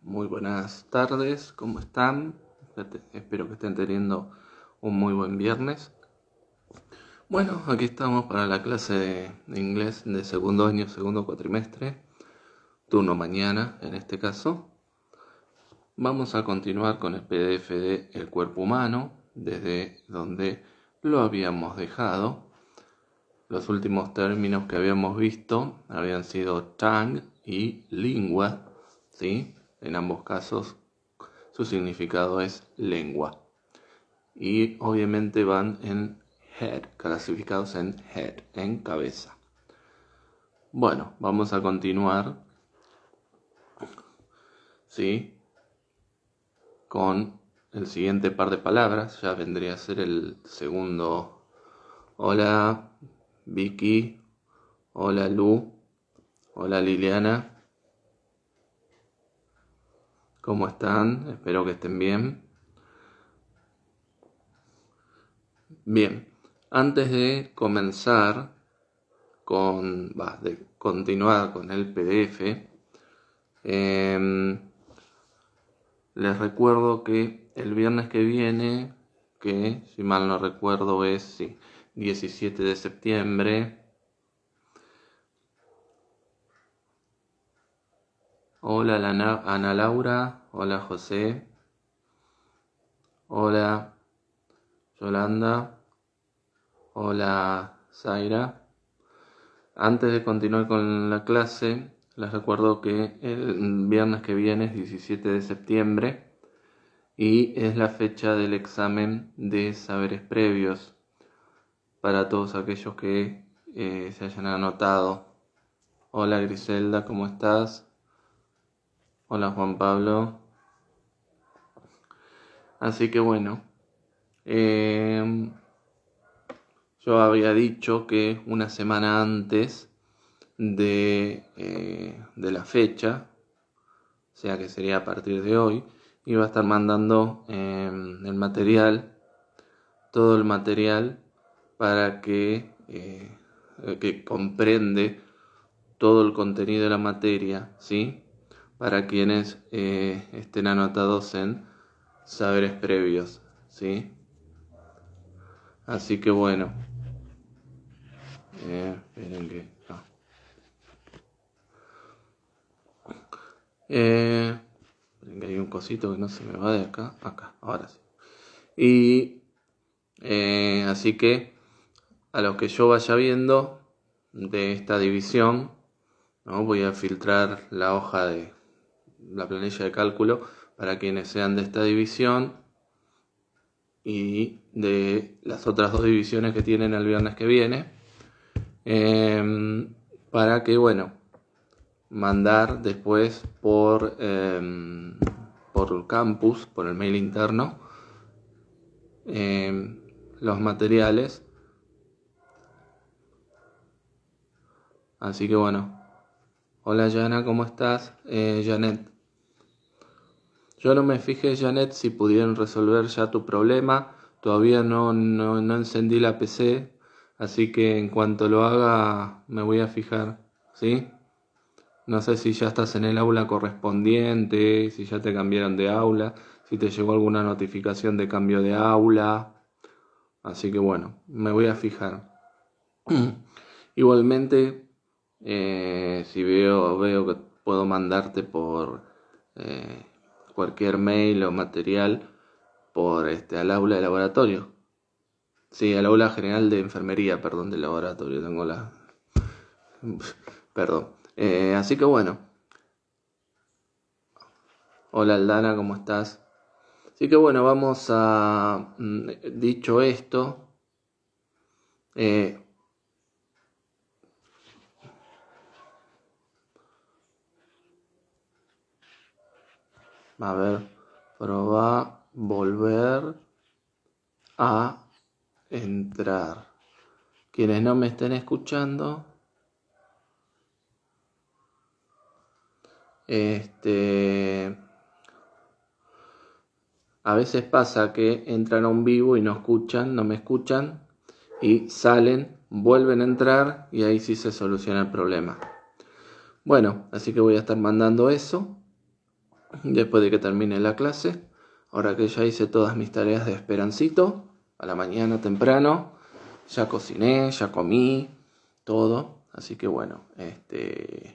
Muy buenas tardes, ¿cómo están? Espero que estén teniendo un muy buen viernes. Bueno, aquí estamos para la clase de inglés de segundo año, segundo cuatrimestre, turno mañana en este caso. Vamos a continuar con el PDF de El cuerpo humano, desde donde lo habíamos dejado. Los últimos términos que habíamos visto habían sido tang y LINGUA, ¿sí? En ambos casos, su significado es lengua. Y obviamente van en head, clasificados en head, en cabeza. Bueno, vamos a continuar. ¿Sí? Con el siguiente par de palabras. Ya vendría a ser el segundo. Hola, Vicky. Hola, Lu. Hola, Liliana. ¿Cómo están? Espero que estén bien. Bien, antes de comenzar con, de continuar con el PDF, em, les recuerdo que el viernes que viene, que si mal no recuerdo es 17 de septiembre, Hola Ana Laura, Hola José. Hola Yolanda. Hola Zaira. Antes de continuar con la clase, les recuerdo que el viernes que viene es 17 de septiembre y es la fecha del examen de saberes previos para todos aquellos que eh, se hayan anotado. Hola Griselda, ¿cómo estás? Hola Juan Pablo. Así que bueno, em, yo había dicho que una semana antes eh, de, la fecha, o sea que sería a partir de hoy, iba a estar mandando em, el material, todo el material para que, eh, que comprende todo el contenido de la materia, ¿sí? para quienes eh, estén anotados en saberes previos, ¿sí? Así que bueno. Eh, esperen que... Eh, que hay un cosito que no se me va de acá. Acá, ahora sí. Y así que a lo que yo vaya viendo de esta división, ¿no? voy a filtrar la hoja de la planilla de cálculo para quienes sean de esta división y de las otras dos divisiones que tienen el viernes que viene. Em, para que, bueno, mandar después por, eh, por campus, por el mail interno, em, los materiales. Así que bueno. Hola Jana, ¿cómo estás? Eh, Janet. Yo no me fijé, Janet, si pudieron resolver ya tu problema. Todavía no, no, encendí la PC, así que en cuanto lo haga me voy a fijar, ¿sí? No sé si ya estás en el aula correspondiente, si ya te cambiaron de aula, si te llegó alguna notificación de cambio de aula. Así que bueno, me voy a fijar. Igualmente, eh, si veo, veo que puedo mandarte por eh, cualquier mail o material por este, al aula de laboratorio. si al aula general de enfermería, perdón, de laboratorio, tengo la... perdón. Eh, así que bueno. Hola Aldana, ¿cómo estás? Así que bueno, vamos a... Mm, dicho esto, eh, A ver, proba volver a entrar. Quienes no me estén escuchando, este a veces pasa que entran a un vivo y no escuchan, no me escuchan y salen, vuelven a entrar y ahí sí se soluciona el problema. Bueno, así que voy a estar mandando eso. Después de que termine la clase, ahora que ya hice todas mis tareas de esperancito, a la mañana temprano, ya cociné, ya comí, todo. Así que bueno, este...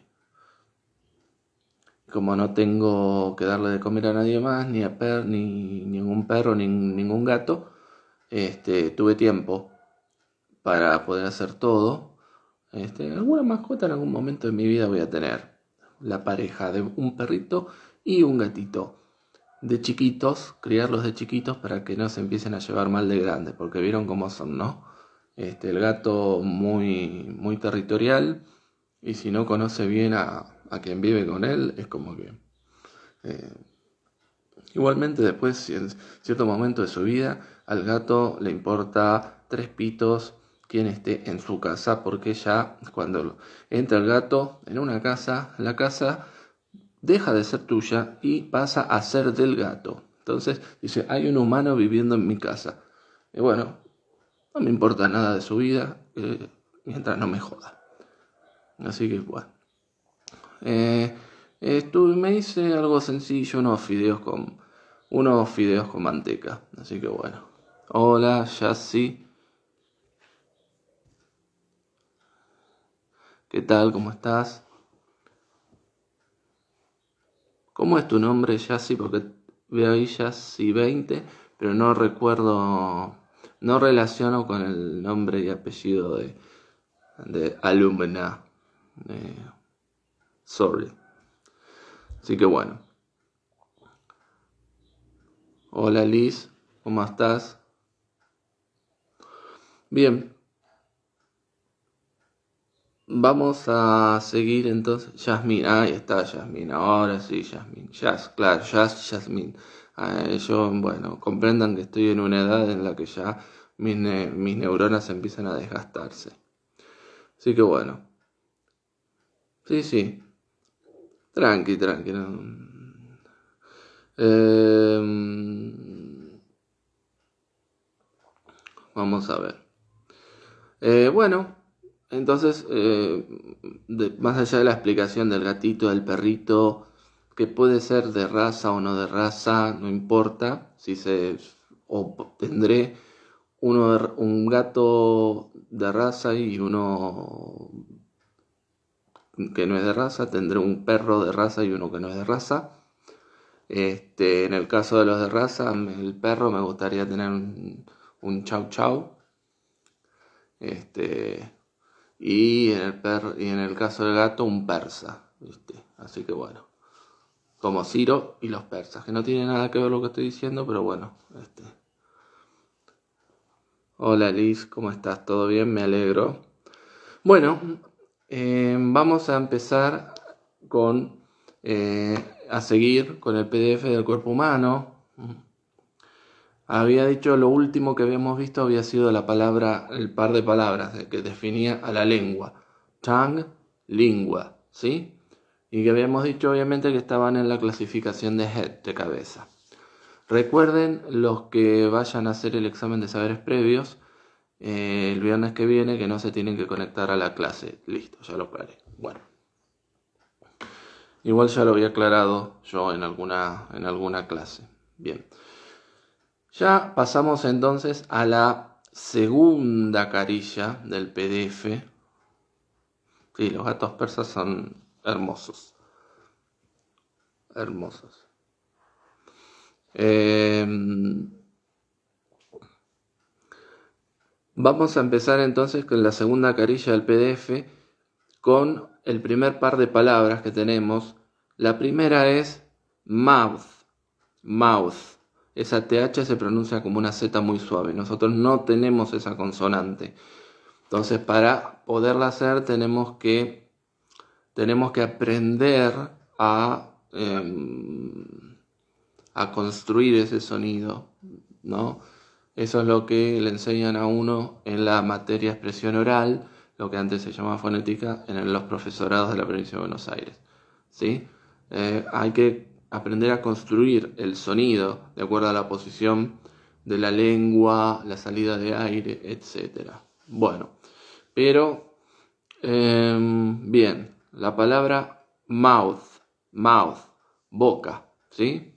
Como no tengo que darle de comer a nadie más, ni a per, ni ningún perro, ni ningún gato, este, tuve tiempo para poder hacer todo. Este, alguna mascota en algún momento de mi vida voy a tener. La pareja de un perrito y un gatito. De chiquitos, criarlos de chiquitos para que no se empiecen a llevar mal de grandes, porque vieron cómo son, ¿no? Este, el gato muy, muy territorial y si no conoce bien a, a quien vive con él, es como que... Eh, igualmente después, en cierto momento de su vida, al gato le importa tres pitos quien esté en su casa, porque ya cuando entra el gato en una casa, la casa deja de ser tuya y pasa a ser del gato. Entonces dice, hay un humano viviendo en mi casa. Y bueno, no me importa nada de su vida eh, mientras no me joda. Así que bueno. Eh, estuve, me hice algo sencillo, unos fideos con unos fideos con manteca. Así que bueno. Hola, sí ¿Qué tal? ¿Cómo estás? ¿Cómo es tu nombre, Yassi? Porque veo ahí Yassi 20, pero no recuerdo, no relaciono con el nombre y apellido de, alumna. sorry. Así que bueno. Hola Liz, ¿cómo estás? Bien, Vamos a seguir entonces. Jasmine ahí está Jasmine ahora sí, Jasmine Jasmine claro, Jasmine eh, yo, bueno, comprendan que estoy en una edad en la que ya mis, neuronas empiezan a desgastarse. Así que bueno. Sí, sí. Tranqui, tranqui. Em, vamos a ver. Eh, bueno, entonces, eh, más allá de la explicación del gatito, del perrito, que puede ser de raza o no de raza, no importa si se obtendré uno un gato de raza y uno que no es de raza, tendré un perro de raza y uno que no es de raza. Este, en el caso de los de raza, el perro me gustaría tener un, un chau chau. Este, y en el, en el caso del gato un persa, ¿viste? Así que bueno, como Ciro y los persas, que no tiene nada que ver lo que estoy diciendo, pero bueno, este. Hola Liz, ¿cómo estás? ¿Todo bien? Me alegro. Bueno, eh, vamos a empezar con eh, a seguir con el PDF del cuerpo humano. Había dicho lo último que habíamos visto había sido la palabra, el par de palabras que definía a la lengua. Tang, lengua, ¿sí? Y que habíamos dicho obviamente que estaban en la clasificación de head, de cabeza. Recuerden los que vayan a hacer el examen de saberes previos eh, el viernes que viene que no se tienen que conectar a la clase. Listo, ya lo aclaré. Bueno. Igual ya lo había aclarado yo en alguna, en alguna clase. Bien. Ya pasamos entonces a la segunda carilla del PDF. Sí, los gatos persas son hermosos. Hermosos. Em, vamos a empezar entonces con la segunda carilla del PDF con el primer par de palabras que tenemos. La primera es mouth. Mouth. Esa TH se pronuncia como una Z muy suave. Nosotros no tenemos esa consonante. Entonces, para poderla hacer, tenemos que, tenemos que aprender a, em, a construir ese sonido, ¿no? Eso es lo que le enseñan a uno en la materia expresión oral, lo que antes se llamaba fonética, en los profesorados de la provincia de Buenos Aires. ¿sí? Eh, hay que aprender a construir el sonido de acuerdo a la posición de la lengua, la salida de aire, etc. Bueno, pero em, bien, la palabra mouth, mouth, boca, ¿sí?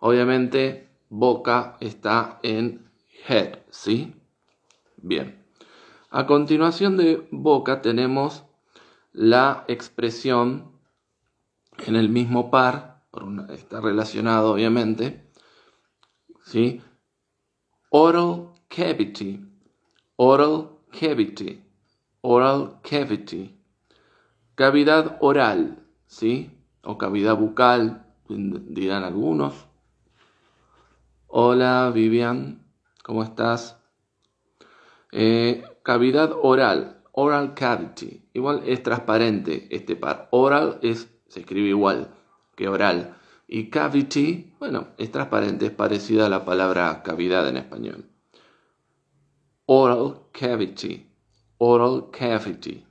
Obviamente boca está en head, ¿sí? Bien. A continuación de boca tenemos la expresión en el mismo par está relacionado obviamente, ¿sí? Oral cavity, oral cavity, oral cavity, cavidad oral, ¿sí? O cavidad bucal, dirán algunos. Hola Vivian, ¿cómo estás? Eh, cavidad oral, oral cavity. Igual es transparente este par. Oral es, se escribe igual que oral. Y cavity, bueno, es transparente, es parecida a la palabra cavidad en español. Oral cavity. Oral cavity.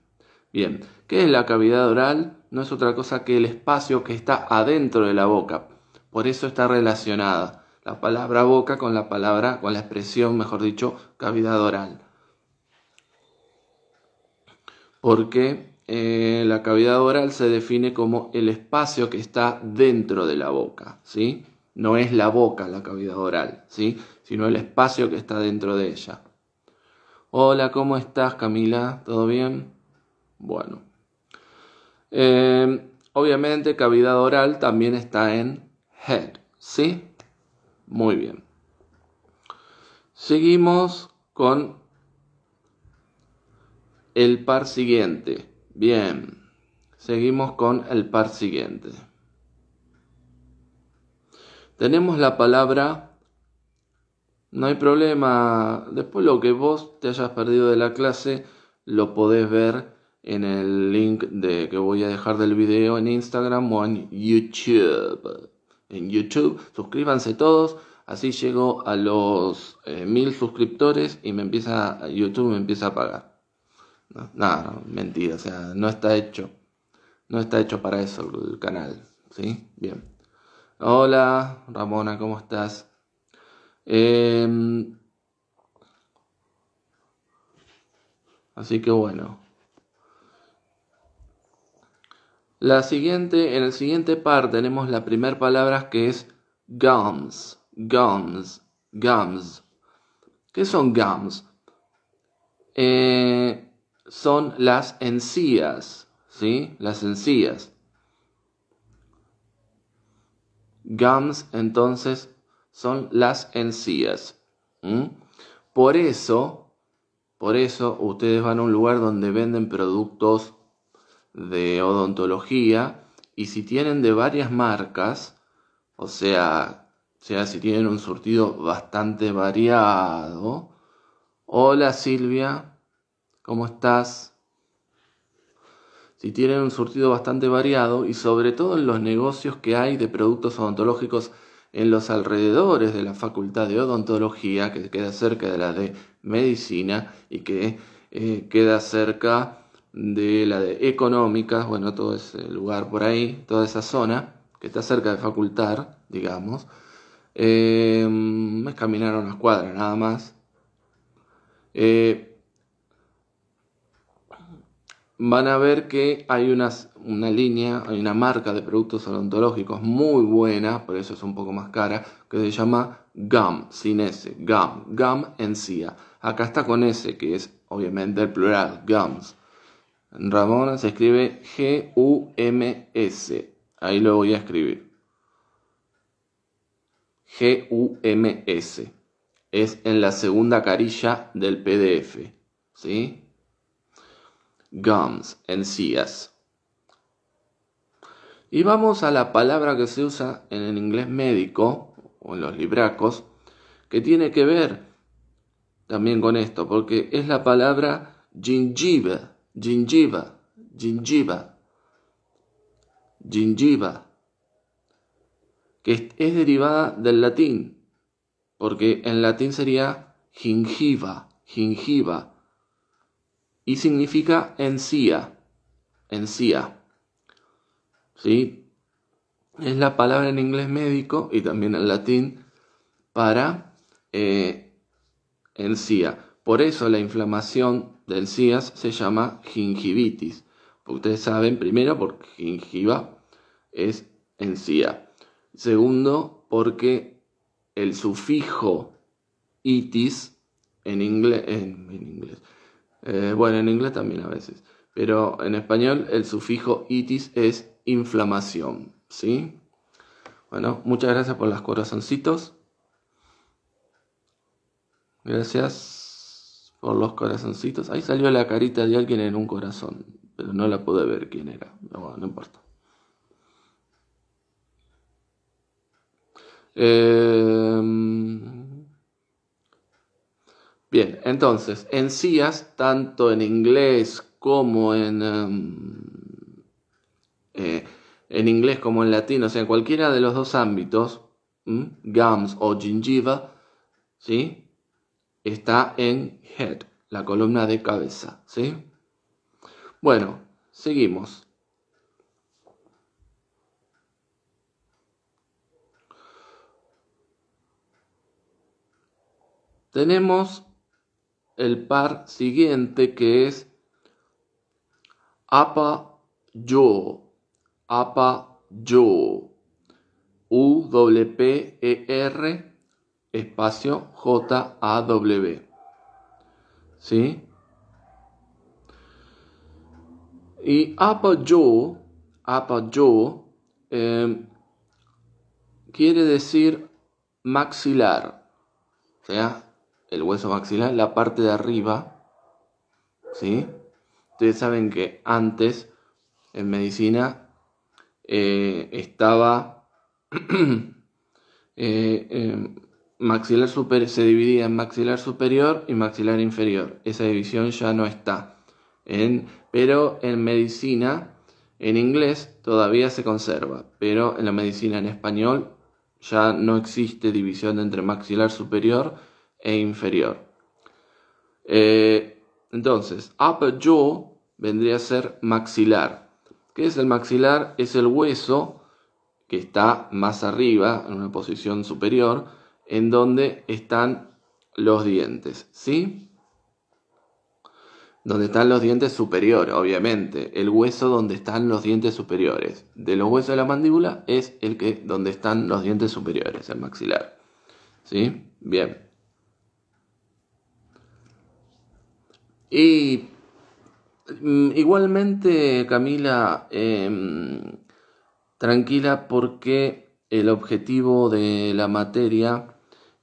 Bien, ¿qué es la cavidad oral? No es otra cosa que el espacio que está adentro de la boca. Por eso está relacionada la palabra boca con la palabra, con la expresión, mejor dicho, cavidad oral. Porque eh, la cavidad oral se define como el espacio que está dentro de la boca, ¿sí? No es la boca la cavidad oral, ¿sí? Sino el espacio que está dentro de ella. Hola, ¿cómo estás Camila? ¿Todo bien? Bueno. Em, obviamente cavidad oral también está en head, ¿sí? Muy bien. Seguimos con el par siguiente. Bien, seguimos con el par siguiente. Tenemos la palabra, no hay problema, después lo que vos te hayas perdido de la clase lo podés ver en el link de, que voy a dejar del video en Instagram o en YouTube. En YouTube, suscríbanse todos, así llego a los eh, mil suscriptores y me empieza, YouTube me empieza a pagar. Nada, mentira, o sea, no está hecho. No está hecho para eso el canal, ¿sí? Bien. Hola, Ramona, ¿cómo estás? Em, así que bueno. La siguiente, en el siguiente par tenemos la primera palabra que es gums, gums, gums. ¿Qué son gums? Eh, son las encías, ¿sí? Las encías. Gums, entonces, son las encías. Por eso, por eso ustedes van a un lugar donde venden productos de odontología y si tienen de varias marcas, o sea si tienen un surtido bastante variado, hola Silvia, ¿Cómo estás? Si tienen un surtido bastante variado y sobre todo en los negocios que hay de productos odontológicos en los alrededores de la Facultad de Odontología, que queda cerca de la de Medicina y que eh, queda cerca de la de Económicas, bueno, todo ese lugar por ahí, toda esa zona que está cerca de Facultad, digamos. Eh, me caminaron unas cuadras nada más. Eh, van a ver que hay una línea, hay una marca de productos odontológicos muy buena, por eso es un poco más cara, que se llama GAM, sin S, GAM, GAM encía. Acá está con S, que es obviamente el plural, GAMS. Ramón se escribe G-U-M-S, ahí lo voy a escribir. G-U-M-S, es en la segunda carilla del PDF, ¿sí? gums, encías. Y vamos a la palabra que se usa en el inglés médico o en los libracos, que tiene que ver también con esto, porque es la palabra gingiva, gingiva, gingiva, gingiva, que es derivada del latín, porque en latín sería gingiva, gingiva y significa encía, encía. ¿Sí? Es la palabra en inglés médico y también en latín para eh, encía. Por eso la inflamación de encías se llama gingivitis. Ustedes saben, primero, porque gingiva es encía. Segundo, porque el sufijo itis en inglés, eh, bueno, en inglés también a veces. Pero en español el sufijo itis es inflamación. ¿Sí? Bueno, muchas gracias por los corazoncitos. Gracias por los corazoncitos. Ahí salió la carita de alguien en un corazón, pero no la pude ver quién era. no importa. Eh, Bien, entonces, encías, tanto en inglés como en, em, eh, en inglés como en latín, o sea, en cualquiera de los dos ámbitos, gums o gingiva, ¿sí? Está en head, la columna de cabeza, ¿sí? Bueno, seguimos. Tenemos el par siguiente que es apa yo, apa yo, u w p e r espacio j a w, ¿sí? Y apa yo, apa yo em, quiere decir maxilar, o sea, el hueso maxilar, la parte de arriba, ¿sí? Ustedes saben que antes en medicina eh, estaba eh, eh, maxilar superior se dividía en maxilar superior y maxilar inferior. Esa división ya no está. pero en medicina, en inglés, todavía se conserva. Pero en la medicina en español ya no existe división entre maxilar superior e inferior. Eh, entonces, upper jaw vendría a ser maxilar. ¿Qué es el maxilar? Es el hueso que está más arriba, en una posición superior, en donde están los dientes, ¿sí? Donde están los dientes superiores, obviamente. El hueso donde están los dientes superiores. De los huesos de la mandíbula es el que donde están los dientes superiores, el maxilar. ¿Sí? Bien. Y mm, igualmente, Camila, em, tranquila porque el objetivo de la materia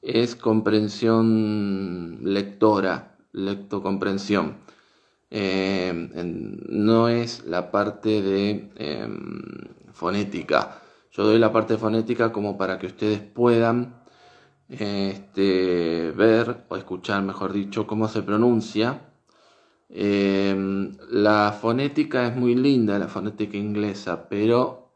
es comprensión lectora, lectocomprensión. Eh, no es la parte de em, fonética. Yo doy la parte fonética como para que ustedes puedan este, ver o escuchar, mejor dicho, cómo se pronuncia Em, la fonética es muy linda, la fonética inglesa, pero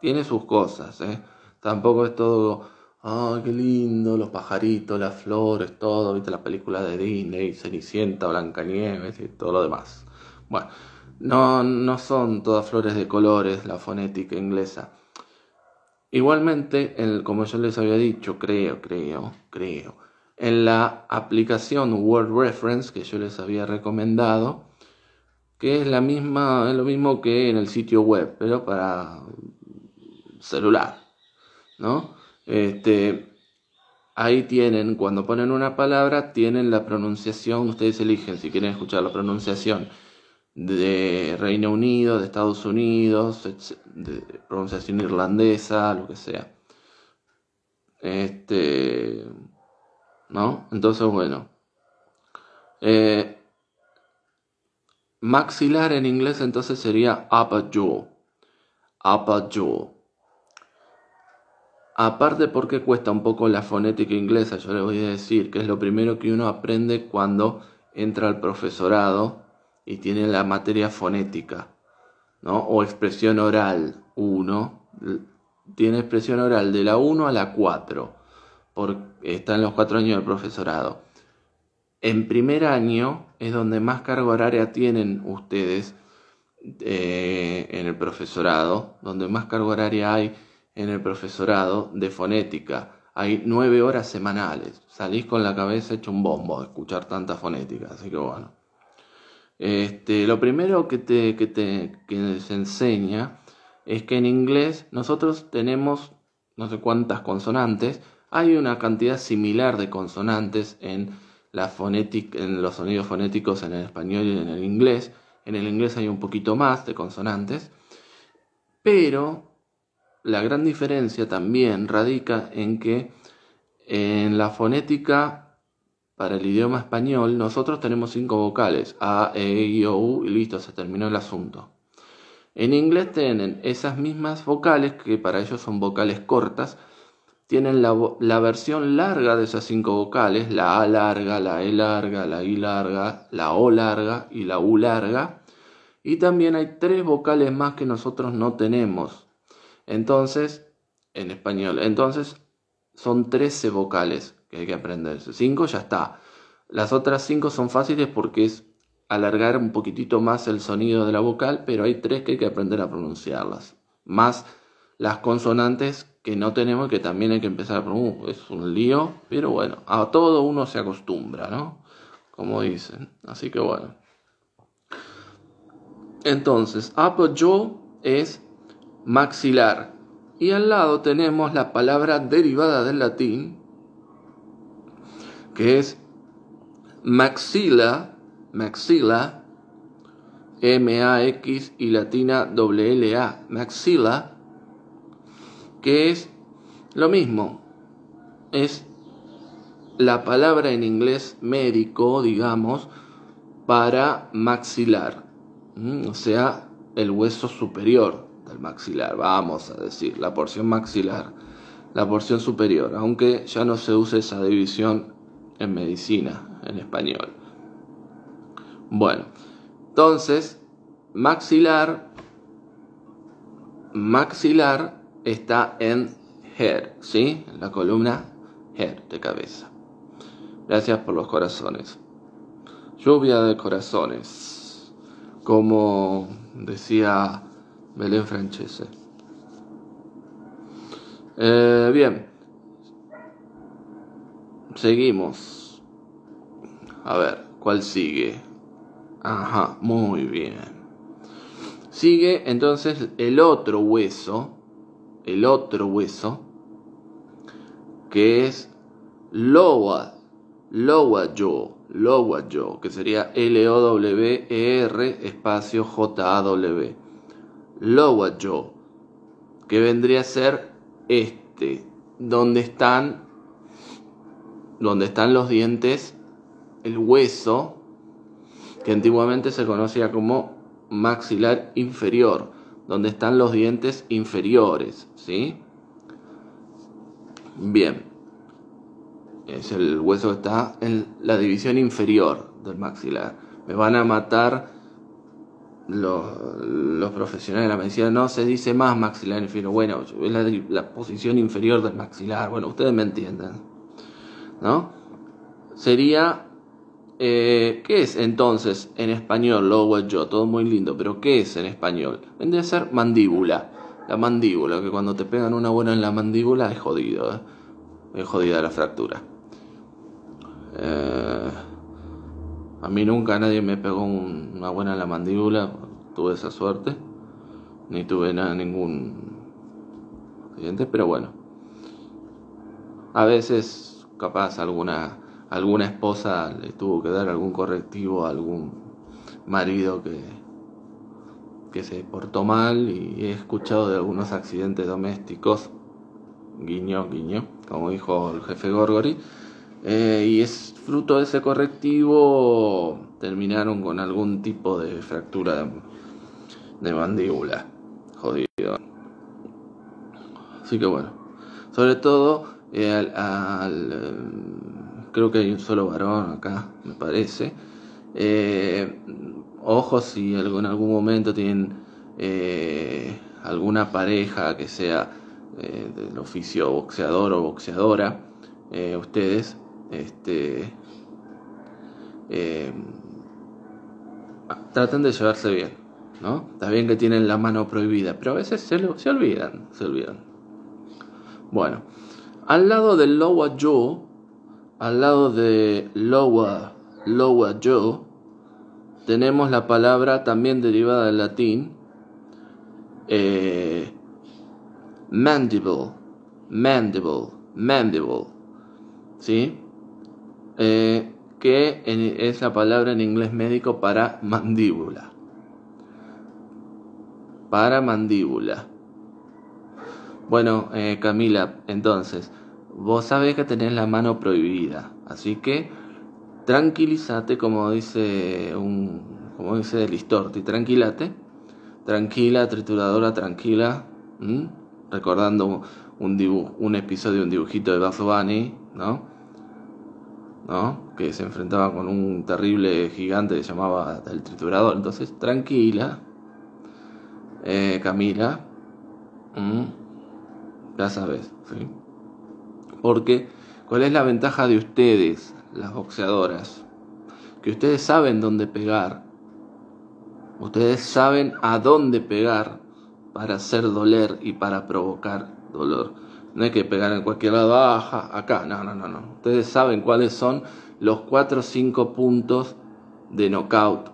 tiene sus cosas. ¿eh? Tampoco es todo, ¡ay, qué lindo! Los pajaritos, las flores, todo. ¿Viste la película de Disney, Cenicienta, Blancanieves y todo lo demás? Bueno, no, no son todas flores de colores la fonética inglesa. Igualmente, el, como yo les había dicho, creo, creo, creo en la aplicación Word Reference que yo les había recomendado, que es la misma, es lo mismo que en el sitio web, pero para celular, ¿no? Este, ahí tienen, cuando ponen una palabra, tienen la pronunciación, ustedes eligen si quieren escuchar la pronunciación de Reino Unido, de Estados Unidos, de pronunciación irlandesa, lo que sea. Este, ¿no? Entonces, bueno. Eh, maxilar en inglés entonces sería upper jaw. Aparte porque cuesta un poco la fonética inglesa, yo le voy a decir que es lo primero que uno aprende cuando entra al profesorado y tiene la materia fonética, ¿no? O expresión oral Uno tiene expresión oral de la 1 a la 4. Por, está en los cuatro años del profesorado. En primer año es donde más carga horaria tienen ustedes eh, en el profesorado, donde más carga horaria hay en el profesorado de fonética. Hay nueve horas semanales. Salís con la cabeza hecho un bombo de escuchar tanta fonética, así que bueno. Este, lo primero que te, que te que enseña es que en inglés nosotros tenemos no sé cuántas consonantes, hay una cantidad similar de consonantes en, los sonidos fonéticos en el español y en el inglés. En el inglés hay un poquito más de consonantes, pero la gran diferencia también radica en que en la fonética para el idioma español nosotros tenemos cinco vocales, A, E, I, O, U y listo, se terminó el asunto. En inglés tienen esas mismas vocales que para ellos son vocales cortas, tienen la, versión larga de esas cinco vocales, la A larga, la E larga, la I larga, la O larga y la U larga. Y también hay tres vocales más que nosotros no tenemos. Entonces, en español, entonces son 13 vocales que hay que aprender. Cinco ya está. Las otras cinco son fáciles porque es alargar un poquitito más el sonido de la vocal, pero hay tres que hay que aprender a pronunciarlas. Más las consonantes que no tenemos que también hay que empezar por, uh, es un lío, pero bueno, a todo uno se acostumbra, ¿no? Como dicen. Así que bueno. Entonces, apoyo es maxilar. Y al lado tenemos la palabra derivada del latín, que es maxila, maxila, M-A-X y latina W-L-A, maxila, que es lo mismo, es la palabra en inglés médico, digamos, para maxilar, mm, o sea, el hueso superior del maxilar, vamos a decir, la porción maxilar, la porción superior, aunque ya no se use esa división en medicina, en español. Bueno, entonces, maxilar, maxilar está en Her, ¿sí? En la columna Her, de cabeza. Gracias por los corazones. Lluvia de corazones, como decía Belén Francese. Eh, bien, seguimos. A ver, ¿cuál sigue? Ajá, muy bien. Sigue entonces el otro hueso el otro hueso, que es lower, lower yo lower yo que sería L-O-W-E-R espacio J-A-W, lower jaw, que vendría a ser este, donde están, donde están los dientes, el hueso, que antiguamente se conocía como maxilar inferior donde están los dientes inferiores, ¿sí? Bien. Es el hueso que está en la división inferior del maxilar. Me van a matar los, los profesionales de la medicina. No se dice más maxilar inferior. Bueno, es la, la posición inferior del maxilar. Bueno, ustedes me entienden. ¿No? Sería eh, ¿Qué es entonces en español? Lo yo, todo muy lindo, pero ¿qué es en español? Vendría a ser mandíbula. La mandíbula, que cuando te pegan una buena en la mandíbula es jodido. ¿eh? Es jodida la fractura. Eh, a mí nunca nadie me pegó una buena en la mandíbula, tuve esa suerte. Ni tuve nada, ningún accidente, pero bueno. A veces, capaz, alguna alguna esposa le tuvo que dar algún correctivo a algún marido que, que se portó mal y he escuchado de algunos accidentes domésticos, guiño, guiño, como dijo el jefe Gorgori, eh, y es fruto de ese correctivo terminaron con algún tipo de fractura de mandíbula, jodido. Así que bueno, sobre todo eh, al creo que hay un solo varón acá, me parece. Eh, ojo si en algún momento tienen eh, alguna pareja que sea eh, del oficio boxeador o boxeadora, ustedes, este, tratan de llevarse bien, ¿no? Está bien que tienen la mano prohibida, pero a veces se, olvidan, se olvidan. Bueno, al lado del Lowa Joe, al lado de ...LOWER... ...LOWER Yo, tenemos la palabra también derivada del latín, eh, mandible, mandible, mandible, ¿sí? Eh, que es la palabra en inglés médico para mandíbula. Para mandíbula. Bueno, eh, Camila, entonces, vos sabés que tenés la mano prohibida, así que tranquilízate, como dice un, como dice Listorti, tranquilate, tranquila, trituradora, tranquila, recordando un dibujo, un episodio, un dibujito de basovani ¿no? ¿no? Que se enfrentaba con un terrible gigante que se llamaba el triturador. Entonces, tranquila, eh, Camila, ya sabes, ¿sí? Porque, ¿cuál es la ventaja de ustedes, las boxeadoras? Que ustedes saben dónde pegar. Ustedes saben a dónde pegar para hacer doler y para provocar dolor. No hay que pegar en cualquier lado, baja, acá. No, no, no, no. Ustedes saben cuáles son los 4 o 5 puntos de knockout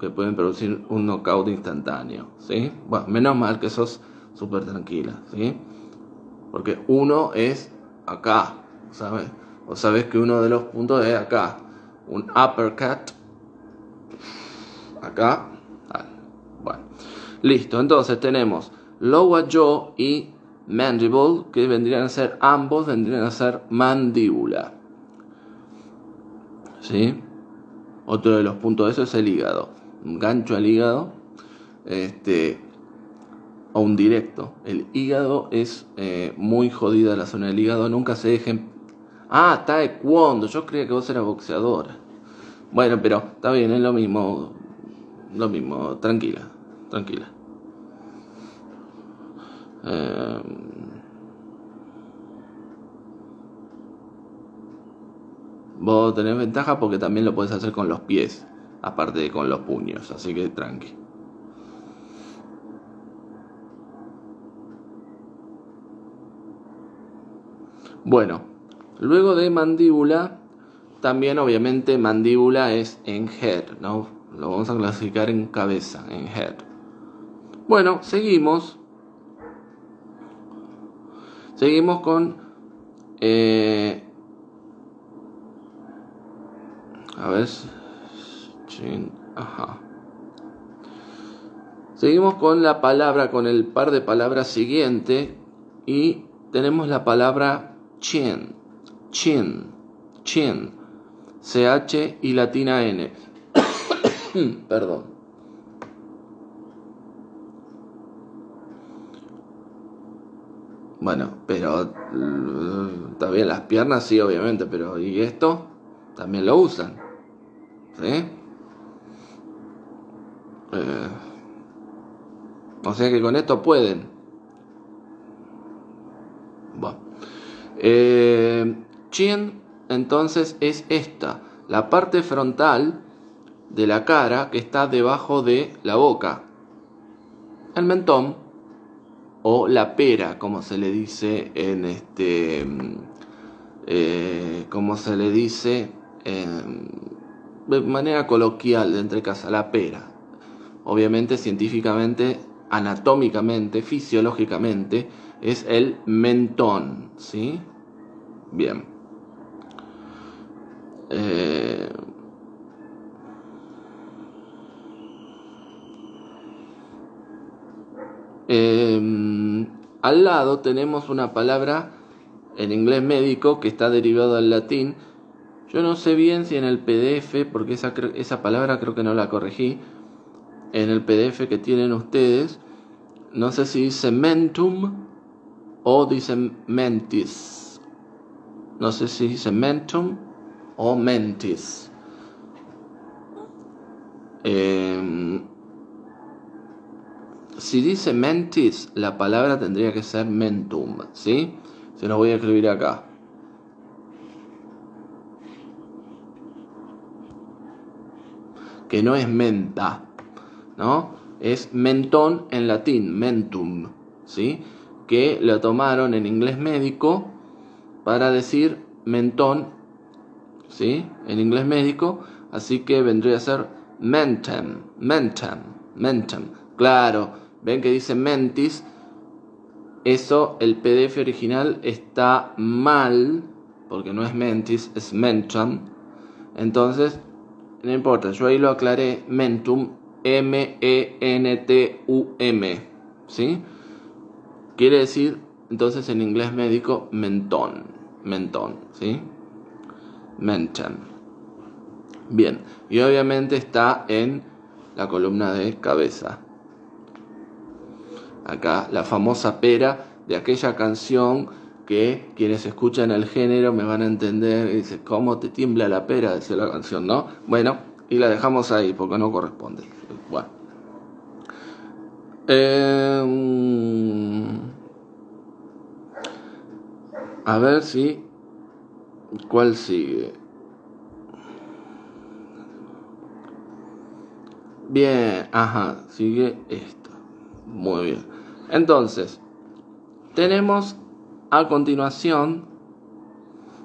que pueden producir un knockout instantáneo. ¿sí? Bueno, menos mal que sos súper tranquila. ¿sí? Porque uno es acá, ¿sabes? O sabes que uno de los puntos es acá. Un uppercut, acá. Bueno, listo. Entonces tenemos lower jaw y mandible, que vendrían a ser ambos, vendrían a ser mandíbula. ¿Sí? Otro de los puntos de eso es el hígado. Un gancho al hígado. Este, a un directo. El hígado es eh, muy jodida la zona del hígado, nunca se dejen... Ah, taekwondo, yo creía que vos eras boxeadora. Bueno, pero está bien, es lo mismo, lo mismo, tranquila, tranquila. Eh, vos tenés ventaja porque también lo podés hacer con los pies, aparte de con los puños, así que tranqui. Bueno, luego de mandíbula, también obviamente mandíbula es en head, ¿no? Lo vamos a clasificar en cabeza, en head. Bueno, seguimos. Seguimos con... Eh, a ver... ajá. Seguimos con la palabra, con el par de palabras siguiente y tenemos la palabra chin, chin, chin, CH y latina N. Perdón. Bueno, pero mm, también las piernas sí, obviamente, pero ¿y esto? También lo usan. ¿Sí? Eh, o sea que con esto pueden. Eh, chin, entonces, es esta, la parte frontal de la cara que está debajo de la boca. El mentón o la pera, como se le dice en este... Mm, eh, como se le dice en de manera coloquial, entre casa, la pera. Obviamente, científicamente, anatómicamente, fisiológicamente, es el mentón, ¿sí? Bien. Eh, em, al lado tenemos una palabra en inglés médico que está derivada del latín. Yo no sé bien si en el PDF, porque esa, esa palabra creo que no la corregí, en el PDF que tienen ustedes, no sé si dice mentum o dice mentis. No sé si dice mentum o mentis. Em, si dice mentis, la palabra tendría que ser mentum, ¿sí? Se lo voy a escribir acá. Que no es menta, ¿no? Es mentón en latín, mentum, ¿sí? Que lo tomaron en inglés médico para decir mentón, ¿sí? En inglés médico, así que vendría a ser mentem, mentem, mentem. Claro, ven que dice mentis, eso, el PDF original está mal, porque no es mentis, es mentum. Entonces, no importa, yo ahí lo aclaré, mentum, M-E-N-T-U-M, -E -N -T -U -M, ¿sí? Quiere decir entonces en inglés médico, mentón, mentón, ¿sí? mentón. Bien, y obviamente está en la columna de cabeza. Acá la famosa pera de aquella canción que quienes escuchan el género me van a entender y dice cómo te tiembla la pera, decía la canción, ¿no? Bueno, y la dejamos ahí porque no corresponde. Bueno. Em, a ver si. ¿Cuál sigue? Bien, ajá, sigue esto. Muy bien. Entonces, tenemos a continuación,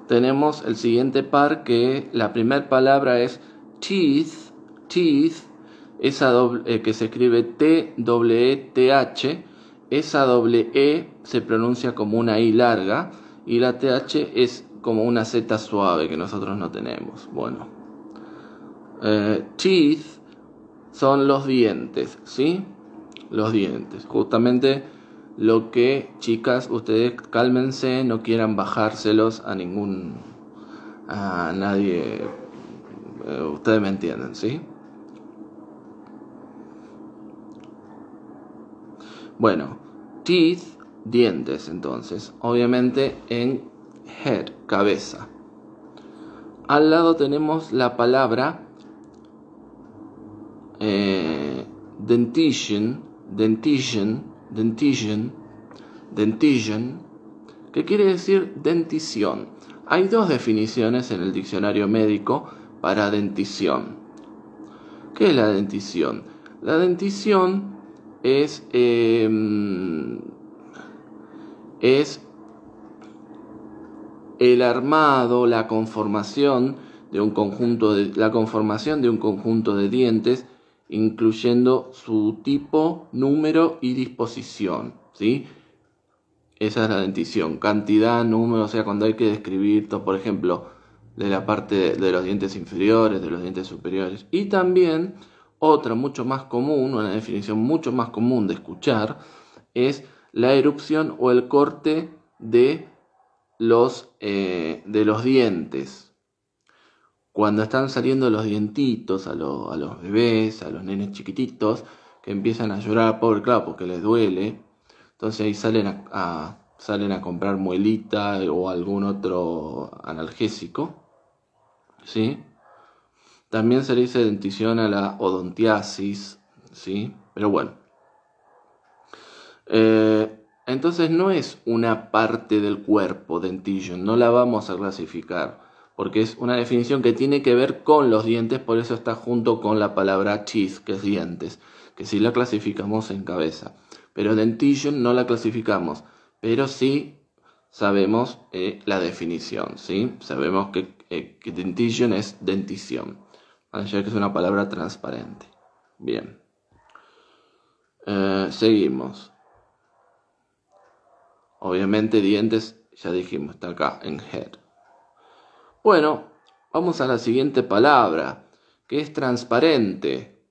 tenemos el siguiente par que la primera palabra es teeth, teeth, esa doble, eh, que se escribe T, W, -E T, H, esa doble E se pronuncia como una I larga y la TH es como una Z suave que nosotros no tenemos. Bueno, eh, teeth son los dientes, ¿sí? Los dientes, justamente lo que, chicas, ustedes cálmense, no quieran bajárselos a ningún, a nadie, eh, ustedes me entienden, ¿sí? Bueno, teeth dientes entonces, obviamente en head, cabeza. Al lado tenemos la palabra eh, dentition, dentition, dentition, dentition, que quiere decir dentición. Hay dos definiciones en el diccionario médico para dentición. ¿Qué es la dentición? La dentición es eh, es el armado, la conformación de un conjunto de, la conformación de un conjunto de dientes, incluyendo su tipo, número y disposición. ¿sí? Esa es la dentición. Cantidad, número, o sea, cuando hay que describir, por ejemplo, de la parte de los dientes inferiores, de los dientes superiores. Y también otra mucho más común, una definición mucho más común de escuchar, es la erupción o el corte de los, eh, de los dientes. Cuando están saliendo los dientitos a, los bebés, a los nenes chiquititos, que empiezan a llorar, pobre, claro, porque les duele. Entonces ahí salen a, salen a comprar muelita eh, o algún otro analgésico. ¿Sí? También se le dice dentición a la odontiasis, ¿sí? Pero bueno, eh, entonces no es una parte del cuerpo, dentillo, no la vamos a clasificar, porque es una definición que tiene que ver con los dientes, por eso está junto con la palabra chis, que es dientes, que sí la clasificamos en cabeza. Pero dentition no la clasificamos, pero sí sabemos eh, la definición, ¿sí? Sabemos que, dentition eh, es dentición, ya que es una palabra transparente. Bien. seguimos. Obviamente dientes, ya dijimos, está acá en head. Bueno, vamos a la siguiente palabra, que es transparente.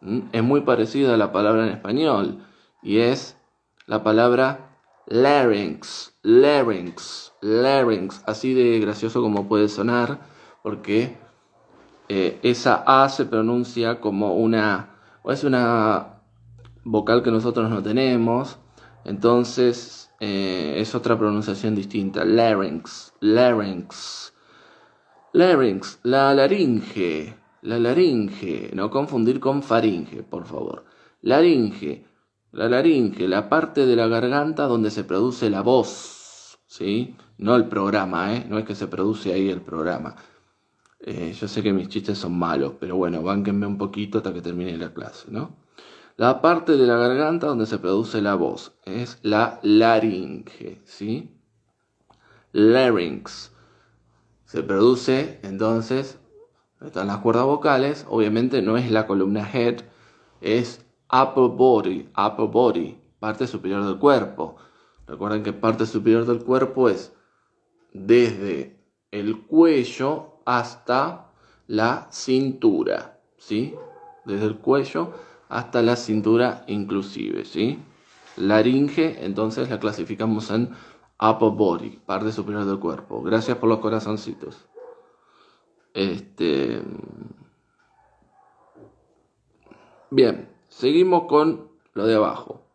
¿Mm? Es muy parecida a la palabra en español y es la palabra larynx, larynx, larynx, así de gracioso como puede sonar, porque eh, esa A se pronuncia como una, o es una vocal que nosotros no tenemos, entonces eh, es otra pronunciación distinta. Larynx, larynx, larynx, la laringe, la laringe, no confundir con faringe, por favor. Laringe, la laringe, la parte de la garganta donde se produce la voz, ¿sí? No el programa, ¿eh? No es que se produce ahí el programa. Eh, yo sé que mis chistes son malos, pero bueno, bánquenme un poquito hasta que termine la clase, ¿no? La parte de la garganta donde se produce la voz es la laringe, ¿sí? Larynx. Se produce entonces, están las cuerdas vocales, obviamente no es la columna head, es upper body, upper body, parte superior del cuerpo. Recuerden que parte superior del cuerpo es desde el cuello hasta la cintura, ¿sí? Desde el cuello hasta la cintura inclusive, ¿sí? Laringe, entonces la clasificamos en upper body, parte superior del cuerpo. Gracias por los corazoncitos. Este... Bien, seguimos con lo de abajo.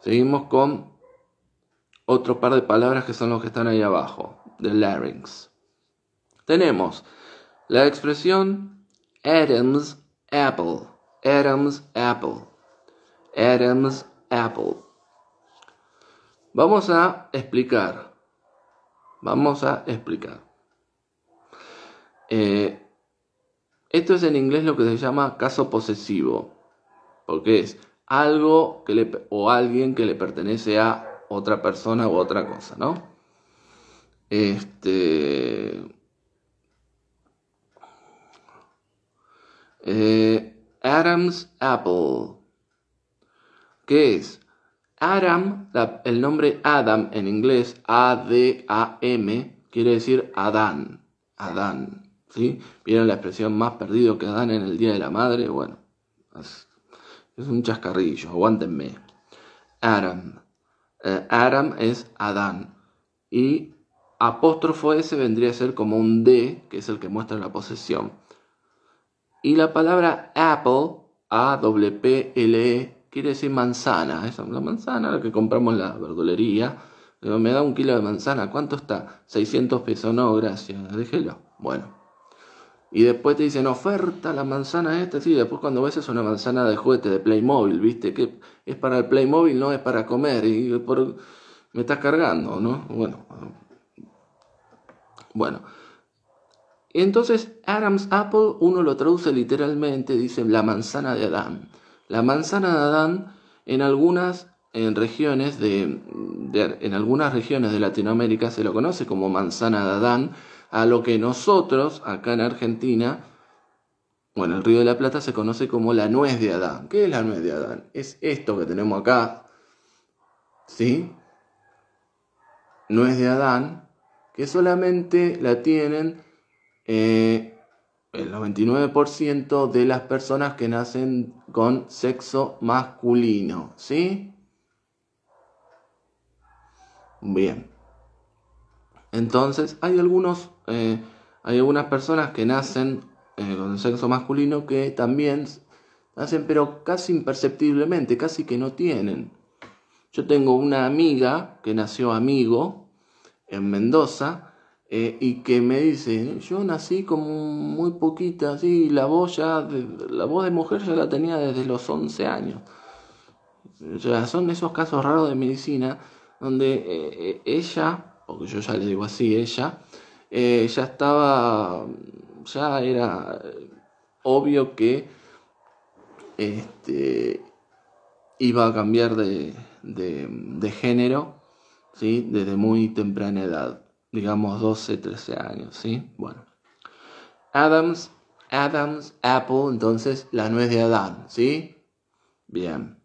Seguimos con otro par de palabras que son los que están ahí abajo, de larynx. Tenemos la expresión Adam's apple. Adam's Apple. Adam's Apple. Vamos a explicar. Vamos a explicar. Eh, esto es en inglés lo que se llama caso posesivo, porque es algo que le, o alguien que le pertenece a otra persona u otra cosa, ¿no? Este. Eh, Adam's Apple. ¿Qué es? Adam, el nombre Adam en inglés, A-D-A-M, quiere decir Adán. Adán. ¿Sí? ¿Vieron la expresión más perdido que Adán en el Día de la Madre? Bueno, es, un chascarrillo, aguántenme. Adam. Eh, Adam es Adán. Y apóstrofo S vendría a ser como un D, que es el que muestra la posesión. Y la palabra apple, a w p l e quiere decir manzana. Esa es la manzana, la que compramos en la verdulería. me da un kilo de manzana, ¿cuánto está? 600 pesos, no, gracias, déjelo. Bueno. Y después te dicen, oferta la manzana esta, sí, después cuando ves es una manzana de juguete, de Playmobil, ¿viste? Que es para el Playmobil, no es para comer, y por... me estás cargando, ¿no? Bueno. Bueno. Entonces, Adam's Apple, uno lo traduce literalmente, dice la manzana de Adán. La manzana de Adán en algunas regiones de, en algunas regiones de Latinoamérica se lo conoce como manzana de Adán, a lo que nosotros acá en Argentina, bueno, el Río de la Plata se conoce como la nuez de Adán. ¿Qué es la nuez de Adán? Es esto que tenemos acá. ¿Sí? Nuez de Adán, que solamente la tienen eh, el 99% de las personas que nacen con sexo masculino, ¿sí? Bien. Entonces, hay algunos, eh, hay algunas personas que nacen eh, con sexo masculino que también nacen, pero casi imperceptiblemente, casi que no tienen. Yo tengo una amiga que nació amigo en Mendoza eh, y que me dice, yo nací como muy poquita, así, la voz ya, la voz de mujer ya la tenía desde los 11 años. Ya son esos casos raros de medicina donde eh, eh, ella ella, que yo ya le digo así, ella, ya estaba, ya era obvio que este, iba a cambiar de, de, de género ¿sí? desde muy temprana edad digamos 12, 13 años, ¿sí? Bueno. Adams, Adams, Apple, entonces la nuez de Adán, ¿sí? Bien.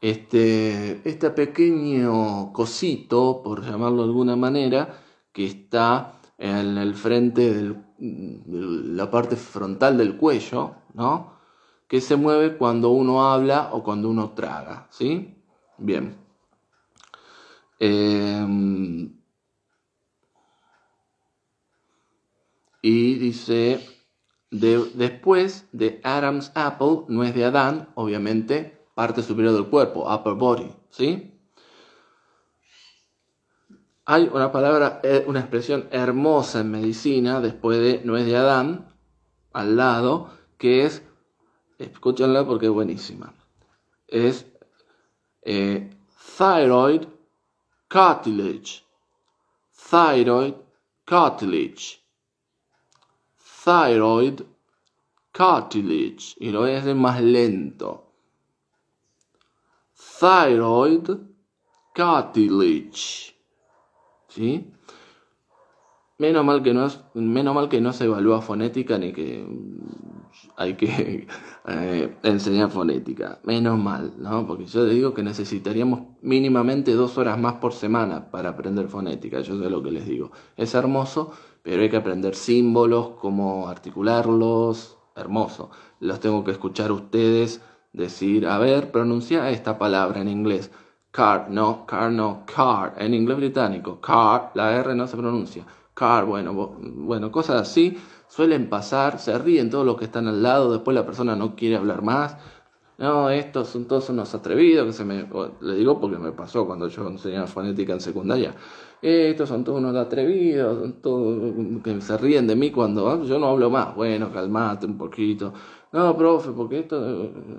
Este, este pequeño cosito, por llamarlo de alguna manera, que está en el frente la parte frontal del cuello, ¿no? Que se mueve cuando uno habla o cuando uno traga, ¿sí? Bien. Em, y dice, después de Adam's apple, no es de Adán, obviamente, parte superior del cuerpo, upper body, ¿sí? Hay una palabra, eh, una expresión hermosa en medicina, después de no es de Adán, al lado, que es, escúchenla porque es buenísima, es eh, thyroid cartilage, thyroid, cartilage, thyroid, cartilage. Y lo voy a hacer más lento. Thyroid, cartilage. ¿Sí? Menos mal que no, es, menos mal que no se evalúa fonética ni que mm, hay que eh, enseñar fonética. Menos mal, ¿no? Porque yo les digo que necesitaríamos mínimamente dos horas más por semana para aprender fonética. Yo sé lo que les digo. Es hermoso, pero hay que aprender símbolos, cómo articularlos. Hermoso. Los tengo que escuchar ustedes decir, a ver, pronuncia esta palabra en inglés. Car, no, car, no, car. En inglés británico, car, la R no se pronuncia bueno, bueno, cosas así suelen pasar, se ríen todos los que están al lado, después la persona no quiere hablar más. No, estos son todos unos atrevidos que se me. Le digo porque me pasó cuando yo enseñaba fonética en secundaria. Estos son todos unos atrevidos, son todos que se ríen de mí cuando ah, yo no hablo más. Bueno, calmate un poquito. No, profe, porque esto.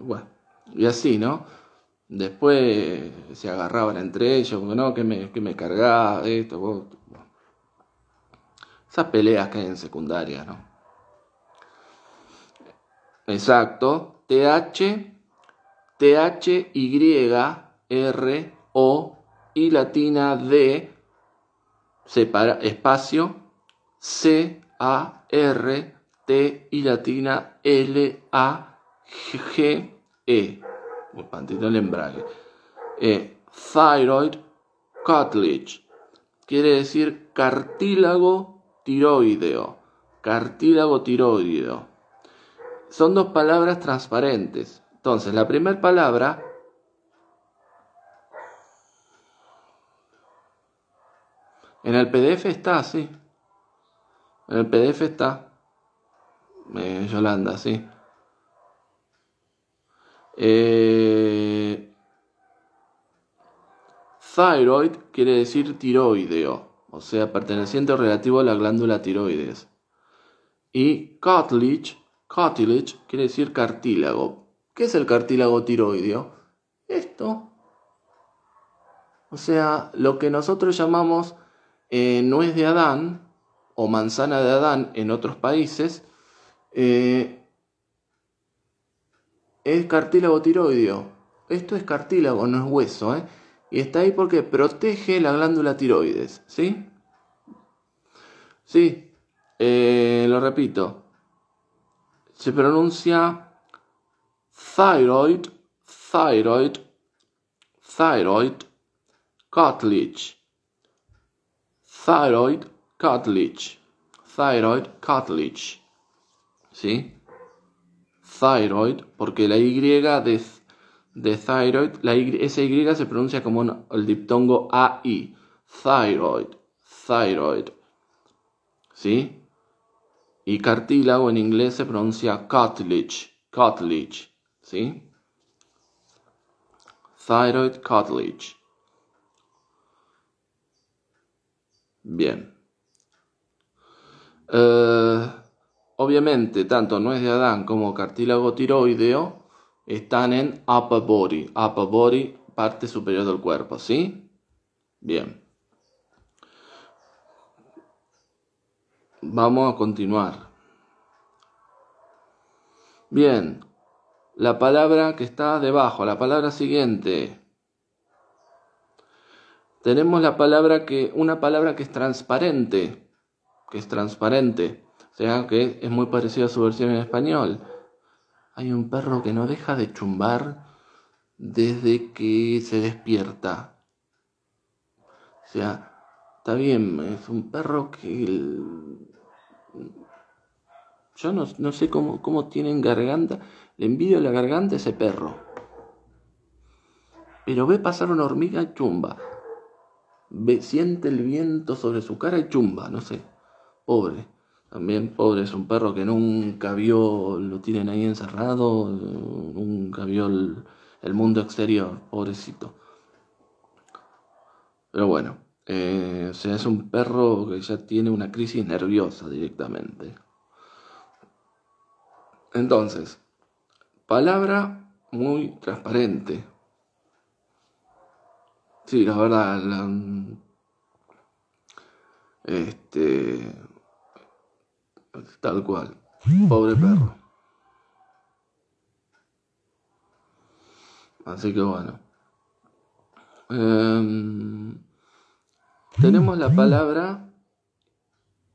Bueno, y así, ¿no? Después se agarraban entre ellos, no, que me, que me cargás, esto, vos esas peleas que hay en secundaria, ¿no? Exacto. TH, h Y, R, O, y latina D, separa, espacio, C, A, R, T, y latina L, A, G, E. Pantito el embrague. Eh, thyroid cartilage. Quiere decir cartílago tiroideo, cartílago tiroideo. Son dos palabras transparentes. Entonces, la primera palabra en el PDF está, sí. En el PDF está. Eh, Yolanda, sí. Eh, thyroid quiere decir tiroideo o sea, perteneciente o relativo a la glándula tiroides. Y cartilage, cartilage quiere decir cartílago. ¿Qué es el cartílago tiroideo? Esto. O sea, lo que nosotros llamamos eh, nuez de Adán o manzana de Adán en otros países eh, es cartílago tiroideo. Esto es cartílago, no es hueso. ¿eh? Y está ahí porque protege la glándula tiroides, ¿sí? Sí, eh, lo repito. Se pronuncia thyroid, thyroid, thyroid, cartilage. Thyroid, cartilage. Thyroid, cartilage. ¿Sí? Thyroid, porque la Y de de thyroid, la y, se pronuncia como el diptongo AI. Thyroid, thyroid. ¿Sí? Y cartílago en inglés se pronuncia cartilage, cartilage. ¿Sí? Thyroid cartilage. Bien. Eh, obviamente, tanto nuez de Adán como cartílago tiroideo están en upper body, upper body, parte superior del cuerpo, ¿sí? Bien. Vamos a continuar. Bien, la palabra que está debajo, la palabra siguiente. Tenemos la palabra que, una palabra que es transparente, que es transparente, o sea que es muy parecida a su versión en español hay un perro que no deja de chumbar desde que se despierta. O sea, está bien, es un perro que... Yo no, sé cómo, tienen garganta. Le envidio la garganta ese perro. Pero ve pasar una hormiga y chumba. Ve, siente el viento sobre su cara y chumba, no sé. Pobre. También, pobre, es un perro que nunca vio, lo tienen ahí encerrado, nunca vio el, mundo exterior, pobrecito. Pero bueno, eh, sea, es un perro que ya tiene una crisis nerviosa directamente. Entonces, palabra muy transparente. Sí, la verdad, este Tal cual. Pobre perro. Así que bueno. Em, tenemos la palabra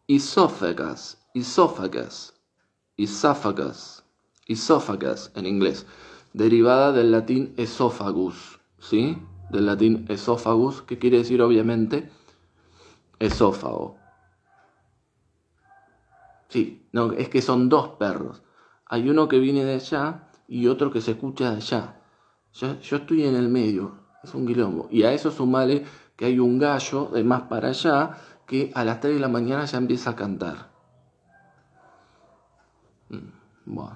isófagas, isófagas, isófagas, isófagas en inglés, derivada del latín esófagus, ¿sí? Del latín esófagus, que quiere decir obviamente esófago. Sí, no, es que son dos perros. Hay uno que viene de allá y otro que se escucha de allá. Yo, estoy en el medio, es un quilombo. Y a eso sumale que hay un gallo de más para allá que a las 3 de la mañana ya empieza a cantar. Mm,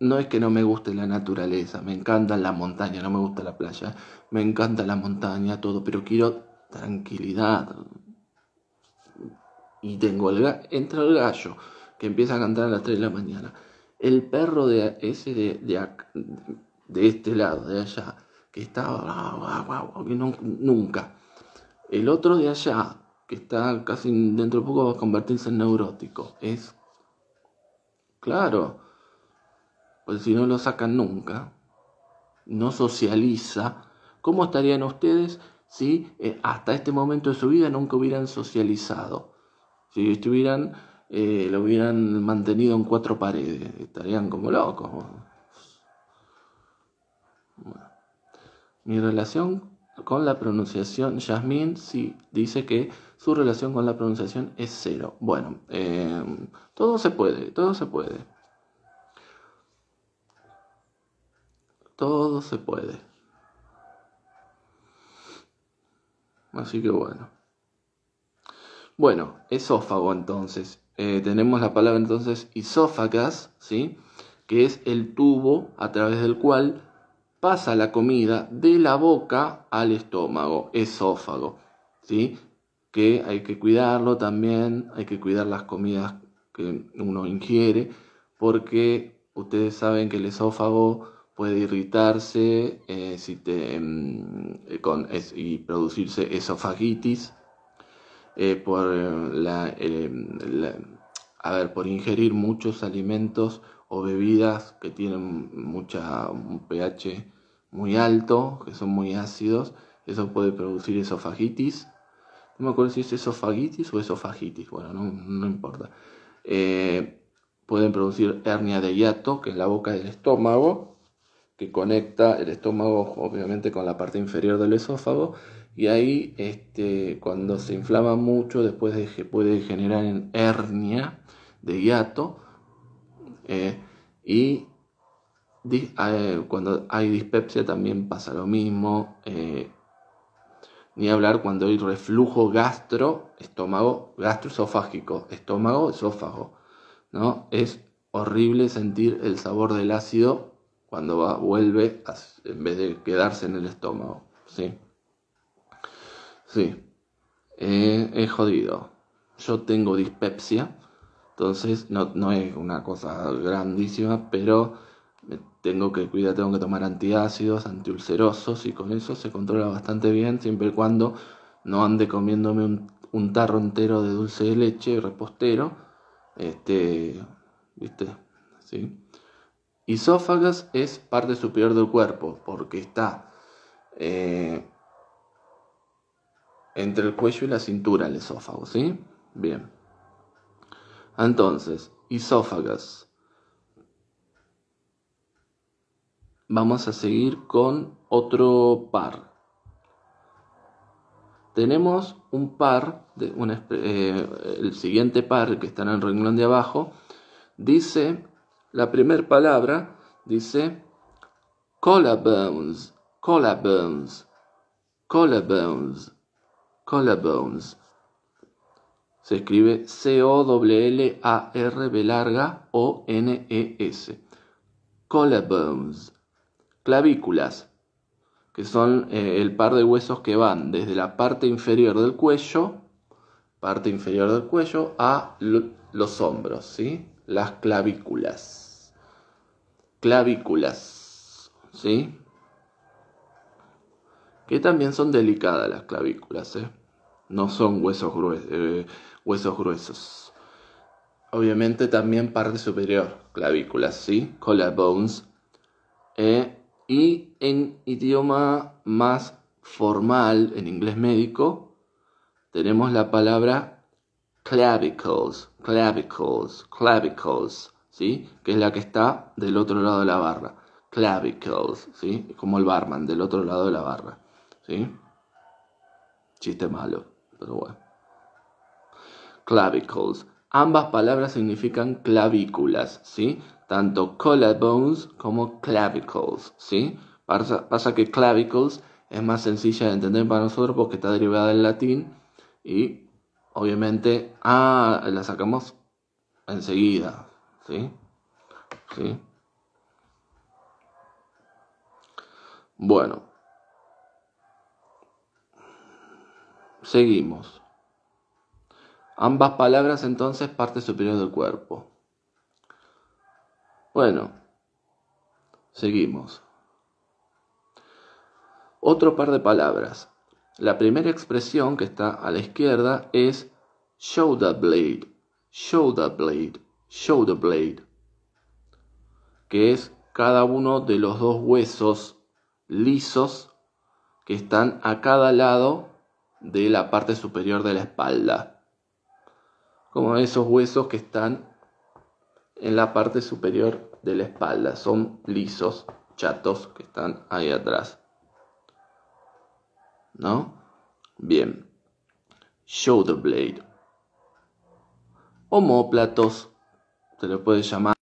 no es que no me guste la naturaleza, me encanta la montaña, no me gusta la playa, me encanta la montaña, todo, pero quiero tranquilidad, y tengo el entra el gallo que empieza a cantar a las 3 de la mañana, el perro de ese de, de, de este lado, de allá, que estaba que nunca. El otro de allá, que está casi dentro de poco va a convertirse en neurótico. Es claro. Pues si no lo sacan nunca, no socializa. ¿Cómo estarían ustedes si eh, hasta este momento de su vida nunca hubieran socializado? Si estuvieran, eh, lo hubieran mantenido en cuatro paredes, estarían como locos. Mi relación con la pronunciación, Yasmín sí dice que su relación con la pronunciación es cero. Bueno, em, todo se puede, todo se puede. Todo se puede. Así que bueno. Bueno, esófago entonces. Eh, tenemos la palabra entonces esófagas, ¿sí? que es el tubo a través del cual pasa la comida de la boca al estómago, esófago. ¿sí? Que hay que cuidarlo también, hay que cuidar las comidas que uno ingiere, porque ustedes saben que el esófago puede irritarse eh, mm, y producirse esofagitis eh, por, eh, eh, la, a ver, por ingerir muchos alimentos o bebidas que tienen mucha, un pH muy alto, que son muy ácidos, eso puede producir esofagitis. No me acuerdo si es esofagitis o esofagitis, bueno, no, no importa. pueden producir hernia de hiato, que es la boca del estómago, que conecta el estómago obviamente con la parte inferior del esófago y ahí este, cuando se inflama mucho después de, puede generar hernia de hiato eh, y eh, cuando hay dispepsia también pasa lo mismo eh, ni hablar cuando hay reflujo gastro estómago gastroesofágico estómago esófago no es horrible sentir el sabor del ácido cuando va, vuelve en vez de quedarse en el estómago sí Sí, eh, es jodido. Yo tengo dispepsia, entonces no, es una cosa grandísima, pero tengo que cuidar, tengo que tomar antiácidos, antiulcerosos y con eso se controla bastante bien, siempre y cuando no ande comiéndome un, tarro entero de dulce de leche repostero. Este, ¿viste? ¿Sí? Isófagas es parte superior del cuerpo porque está eh, entre el cuello y la cintura el esófago, ¿sí? Bien. Entonces, isófagas. Vamos a seguir con otro par. Tenemos un par, eh, el siguiente par que está en el renglón de abajo, dice, la primera palabra dice collarbones, collarbones, collarbones collarbones. Se escribe C-O-L-L-A-R-B larga O-N-E-S. Collarbones. Clavículas, que son eh, el par de huesos que van desde la parte inferior del cuello, parte inferior del cuello, a los hombros, ¿sí? Las clavículas. Clavículas, ¿sí? Y también son delicadas las clavículas, ¿eh? no son huesos, gruesos, eh, huesos gruesos. Obviamente también parte superior, clavículas, ¿sí? Collarbones. Eh, y en idioma más formal, en inglés médico, tenemos la palabra clavicles, clavicles, clavicles, ¿sí? Que es la que está del otro lado de la barra. Clavicles, ¿sí? Como el barman, del otro lado de la barra. Chiste malo, pero bueno. Clavicles. Ambas palabras significan clavículas, ¿sí? Tanto collarbones como clavicles, ¿sí? Pasa, pasa que clavicles es más sencilla de entender para nosotros porque está derivada del latín y obviamente ah, la sacamos enseguida, ¿sí? ¿Sí? Bueno, Seguimos. Ambas palabras entonces parte superior del cuerpo. Bueno, seguimos. Otro par de palabras. La primera expresión que está a la izquierda es shoulder blade, shoulder blade, shoulder blade, que es cada uno de los dos huesos lisos que están a cada lado de la parte superior de la espalda. Como esos huesos que están en la parte superior de la espalda. Son lisos, chatos, que están ahí atrás. ¿No? Bien. Shoulder blade. Homóplatos. Se le puede llamar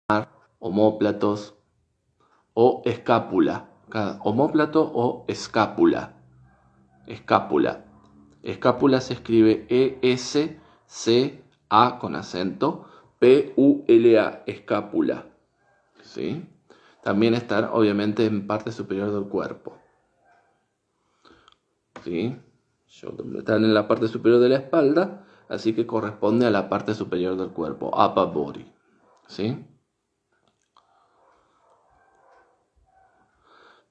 homóplatos o escápula. Homóplato o escápula. Escápula. Escápula se escribe E-S-C-A con acento, P-U-L-A, escápula. ¿Sí? También estar obviamente en parte superior del cuerpo. ¿Sí? Están en la parte superior de la espalda, así que corresponde a la parte superior del cuerpo, upper body. ¿Sí?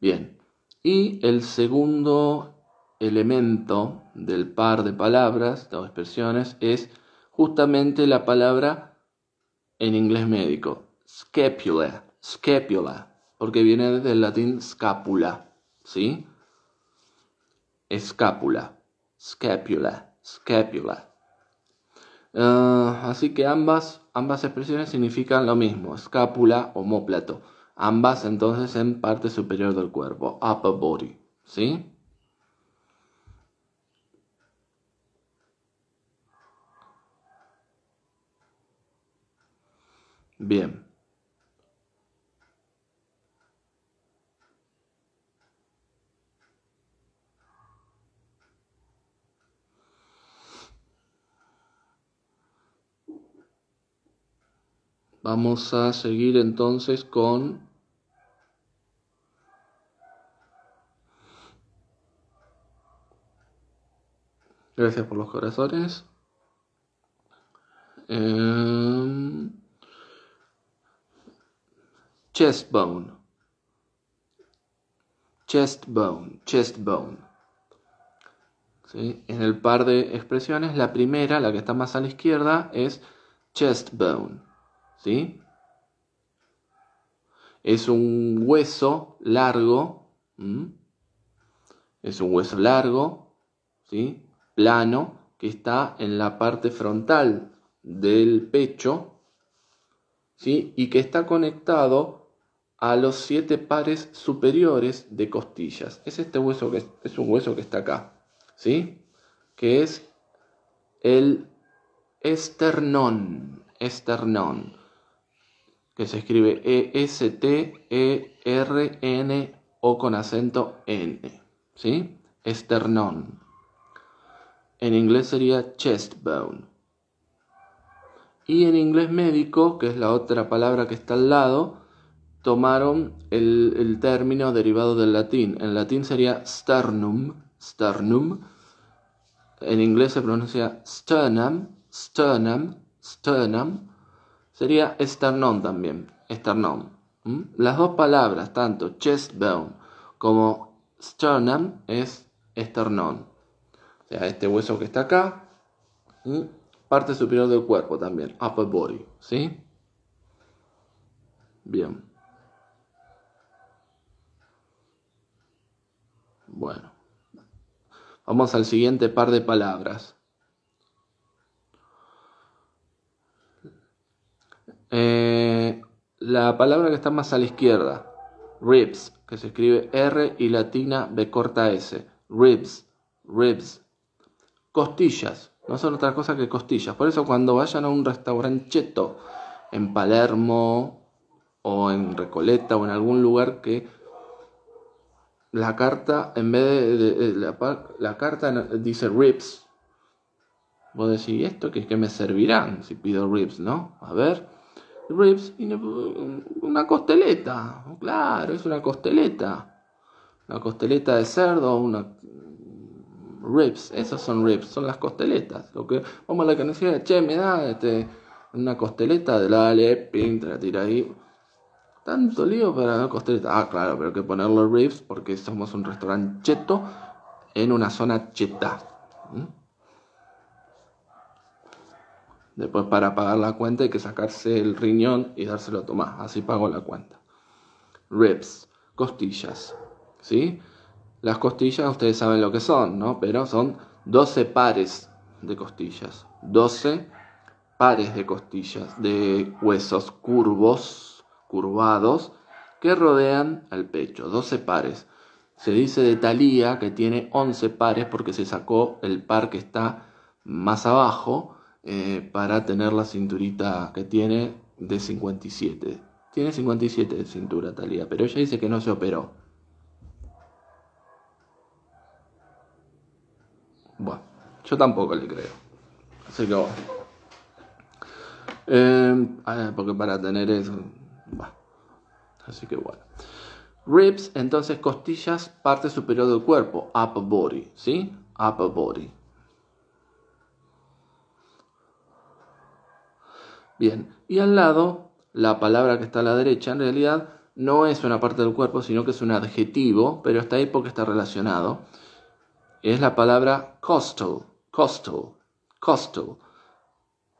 Bien. Y el segundo elemento del par de palabras o expresiones es justamente la palabra en inglés médico, scapula, scapula, porque viene del latín scapula, ¿sí? Escápula, scapula, scapula. Ah, así que ambas, ambas expresiones significan lo mismo, escápula, homóplato. Ambas entonces en parte superior del cuerpo, upper body, ¿sí? Bien. Vamos a seguir entonces con Gracias por los corazones. Em, chest bone, chest bone, chest bone. En el par de expresiones, la primera, la que está más a la izquierda, es chest bone. ¿sí? Es un hueso largo, es un hueso largo, ¿sí? plano, que está en la parte frontal del pecho ¿sí? y que está conectado a los siete pares superiores de costillas. Es este hueso que es un hueso que está acá, ¿sí? Que es el esternón, esternón, que se escribe E S T E R N o con acento N, ¿sí? Esternón. En inglés sería chest bone. Y en inglés médico, que es la otra palabra que está al lado, tomaron el, término derivado del latín. En latín sería sternum, sternum. En inglés se pronuncia sternum, sternum, sternum. Sería esternón también, esternón. ¿Mm? Las dos palabras, tanto chest bone como sternum, es esternón. O sea, este hueso que está acá, ¿Mm? parte superior del cuerpo también, upper body, ¿sí? Bien. Vamos al siguiente par de palabras. Eh, la palabra que está más a la izquierda, ribs, que se escribe R y latina B corta S. Ribs, ribs. Costillas, no son otra cosa que costillas. Por eso cuando vayan a un restaurante en Palermo o en Recoleta o en algún lugar que la carta, en vez de, la, carta dice rips. Vos decís, ¿esto que es que me servirán si pido rips, no? A ver, rips, una costeleta, claro, es una costeleta. Una costeleta de cerdo, una ribs, esas son ribs, son las costeletas. Lo que, vamos a la canción, che, me da este, una costeleta, de la pinta la tira ahí. Tanto lío para la costeletas. Ah, claro, pero hay que ponerle ribs porque somos un restaurante cheto en una zona cheta. ¿Mm? Después para pagar la cuenta hay que sacarse el riñón y dárselo a Tomás. Así pago la cuenta. Ribs, costillas. ¿Sí? Las costillas ustedes saben lo que son, ¿no? Pero son 12 pares de costillas. 12 pares de costillas, de huesos curvos curvados que rodean al pecho, 12 pares. Se dice de Thalía que tiene 11 pares porque se sacó el par que está más abajo eh, para tener la cinturita que tiene de 57. Tiene 57 de cintura Thalía, pero ella dice que no se operó. Bueno, yo tampoco le creo. Así que bueno. Eh, ah, porque para tener eso, Así que bueno. Ribs, entonces costillas, parte superior del cuerpo, upper body, ¿sí? Upper body. Bien, y al lado, la palabra que está a la derecha en realidad no es una parte del cuerpo, sino que es un adjetivo, pero está ahí porque está relacionado. Es la palabra costal, costal, costal,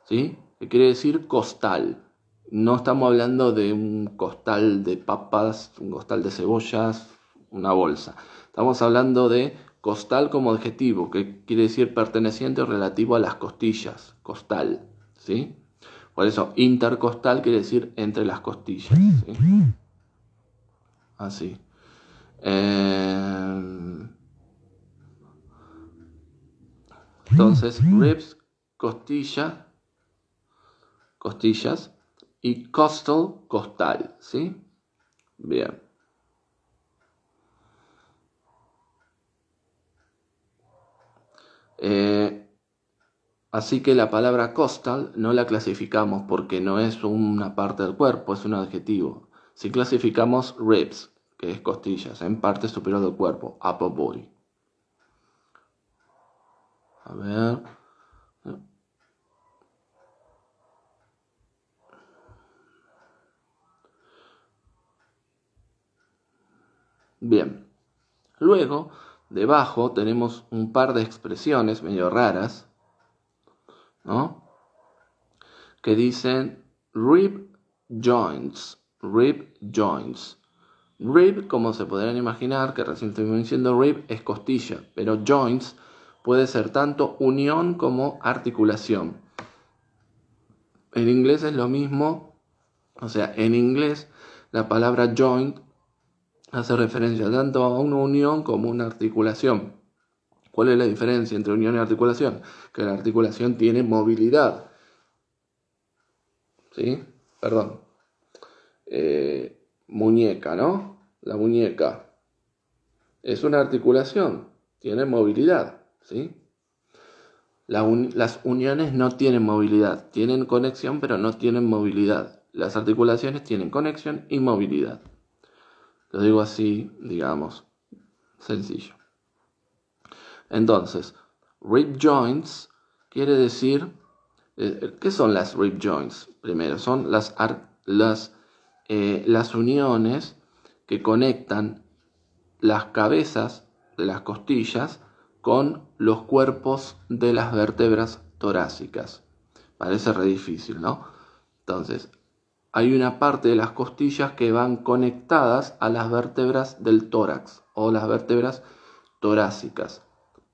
¿sí? Que quiere decir costal. No estamos hablando de un costal de papas, un costal de cebollas, una bolsa. Estamos hablando de costal como adjetivo, que quiere decir perteneciente o relativo a las costillas, costal, ¿sí? Por eso, intercostal quiere decir entre las costillas, Así. Eh, entonces, ribs, costilla, costillas, y costal, costal, ¿sí? Bien. Eh, así que la palabra costal no la clasificamos porque no es una parte del cuerpo, es un adjetivo. Si clasificamos ribs, que es costillas, en parte superior del cuerpo, upper body. A ver. Bien. Luego, debajo tenemos un par de expresiones medio raras, ¿no? Que dicen rib joints, rib joints. Rib, como se podrán imaginar, que recién estuvimos diciendo rib, es costilla, pero joints puede ser tanto unión como articulación. En inglés es lo mismo, o sea, en inglés la palabra joint hace referencia tanto a una unión como a una articulación. ¿Cuál es la diferencia entre unión y articulación? Que la articulación tiene movilidad. ¿Sí? Perdón. Eh, muñeca, ¿no? La muñeca es una articulación, tiene movilidad, ¿sí? las uniones no tienen movilidad, tienen conexión pero no tienen movilidad. Las articulaciones tienen conexión y movilidad. Lo digo así, digamos, sencillo. Entonces, rib joints quiere decir, eh, ¿qué son las rib joints? Primero, son las, las, eh, las uniones que conectan las cabezas de las costillas con los cuerpos de las vértebras torácicas. Parece re difícil, ¿no? Entonces, hay una parte de las costillas que van conectadas a las vértebras del tórax o las vértebras torácicas,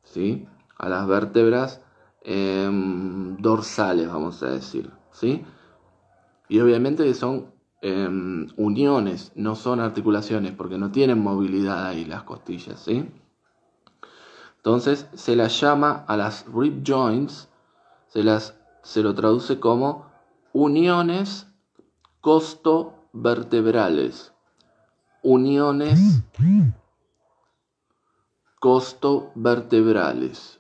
¿sí? a las vértebras em, dorsales, vamos a decir. ¿sí? Y obviamente son em, uniones, no son articulaciones, porque no tienen movilidad ahí las costillas. ¿sí? Entonces se las llama a las rib joints, se, las, se lo traduce como uniones costo vertebrales, uniones costo vertebrales,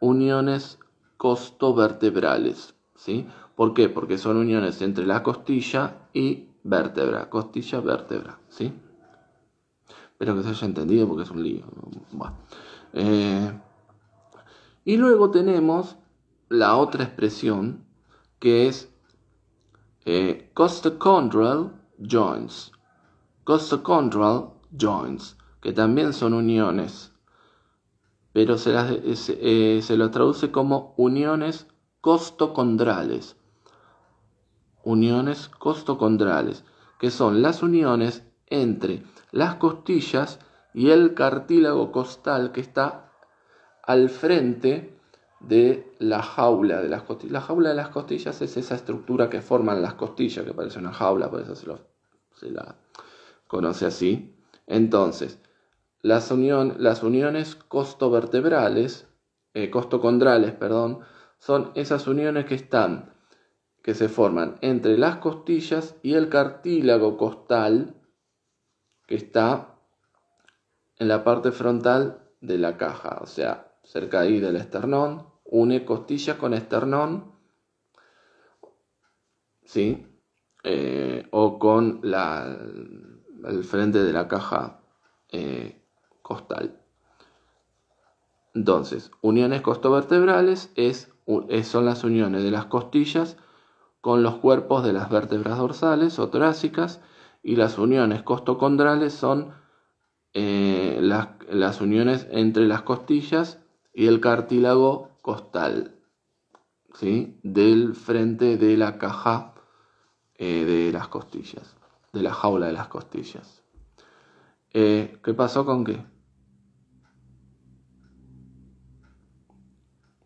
uniones costo vertebrales, ¿sí? ¿Por qué? Porque son uniones entre la costilla y vértebra, costilla, vértebra, ¿sí? Espero que se haya entendido porque es un lío. Eh, y luego tenemos la otra expresión que es eh, Costochondral joints. Costochondral joints, que también son uniones, pero se, lo eh, eh, se lo traduce como uniones costocondrales. Uniones costocondrales, que son las uniones entre las costillas y el cartílago costal que está al frente de la jaula de las costillas. La jaula de las costillas es esa estructura que forman las costillas, que parece una jaula, por eso se, la conoce así. Entonces, las, unión, las uniones costovertebrales, eh, perdón, son esas uniones que están, que se forman entre las costillas y el cartílago costal que está en la parte frontal de la caja, o sea, cerca ahí del esternón, Une costilla con esternón, ¿sí? Eh, o con el frente de la caja eh, costal. Entonces, uniones costovertebrales es, son las uniones de las costillas con los cuerpos de las vértebras dorsales o torácicas y las uniones costocondrales son eh, las, uniones entre las costillas y el cartílago costal ¿sí? del frente de la caja eh, de las costillas, de la jaula de las costillas. Eh, ¿Qué pasó con qué?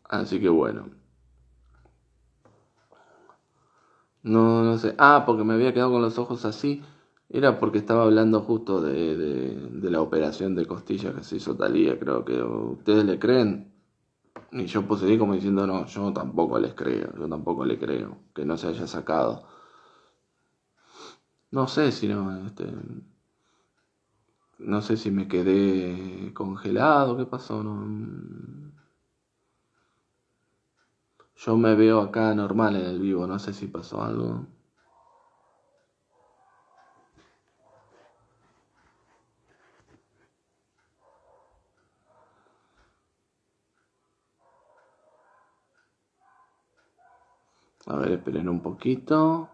Así que bueno. No, no sé. Ah, porque me había quedado con los ojos así. Era porque estaba hablando justo de, la operación de costillas que se hizo Talía, creo que. ¿Ustedes le creen? Y yo procedí como diciendo, no, yo tampoco les creo, yo tampoco le creo que no se haya sacado. No sé si no, este, no sé si me quedé congelado, qué pasó, no. Mm. Yo me veo acá normal en el vivo, no sé si pasó algo. A ver, esperen un poquito.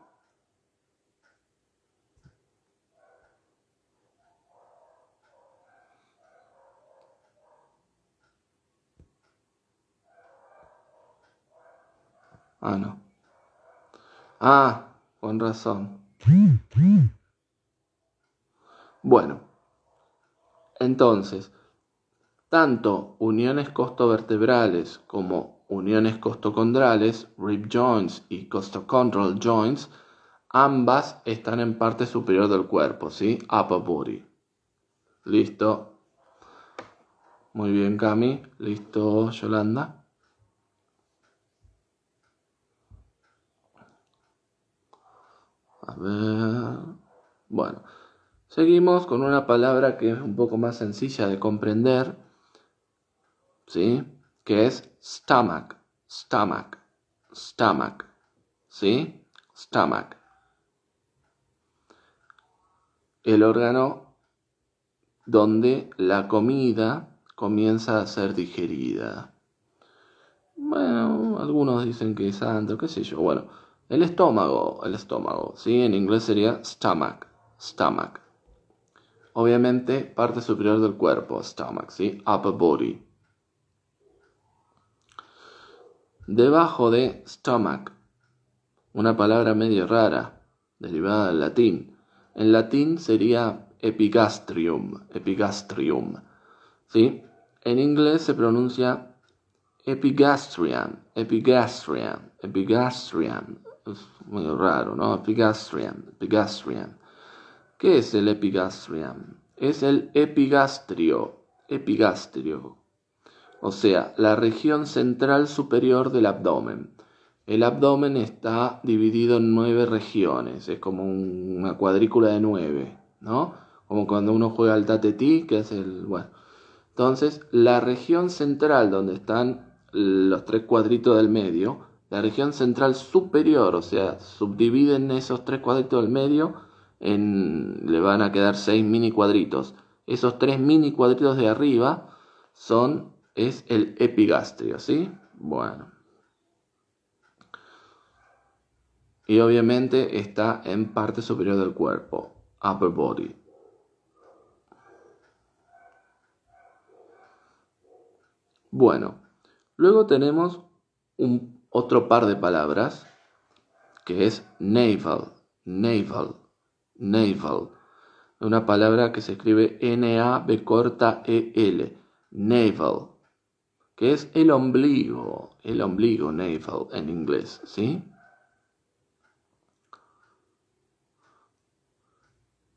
Ah, no. Ah, con razón. Bueno, entonces, tanto uniones costovertebrales como uniones costocondrales, rib joints y costochondral joints, ambas están en parte superior del cuerpo, ¿sí? Upper Listo. Muy bien, Cami. Listo, Yolanda. A ver. Bueno, seguimos con una palabra que es un poco más sencilla de comprender. ¿Sí? que es stomach, stomach, stomach, ¿sí? Stomach. El órgano donde la comida comienza a ser digerida. Bueno, algunos dicen que es santo, qué sé yo. Bueno, el estómago, el estómago, ¿sí? En inglés sería stomach, stomach. Obviamente, parte superior del cuerpo, stomach, ¿sí? Upper body. debajo de stomach, una palabra medio rara, derivada del latín. En latín sería epigastrium, epigastrium. ¿sí? En inglés se pronuncia epigastrium, epigastrium, epigastrium. Es muy raro, ¿no? Epigastrium, epigastrium. ¿Qué es el epigastrium? Es el epigastrio, epigastrio, o sea, la región central superior del abdomen. El abdomen está dividido en nueve regiones, es como una cuadrícula de nueve, ¿no? Como cuando uno juega al tatetí, que es el... bueno. Entonces, la región central donde están los tres cuadritos del medio, la región central superior, o sea, subdividen esos tres cuadritos del medio, en, le van a quedar seis mini cuadritos. Esos tres mini cuadritos de arriba son es el epigastrio, ¿sí? Bueno. Y obviamente está en parte superior del cuerpo, upper body. Bueno, luego tenemos un, otro par de palabras que es navel. Navel. Navel. Una palabra que se escribe N-A-B corta E-L, naval que es el ombligo, el ombligo navel en inglés, ¿sí?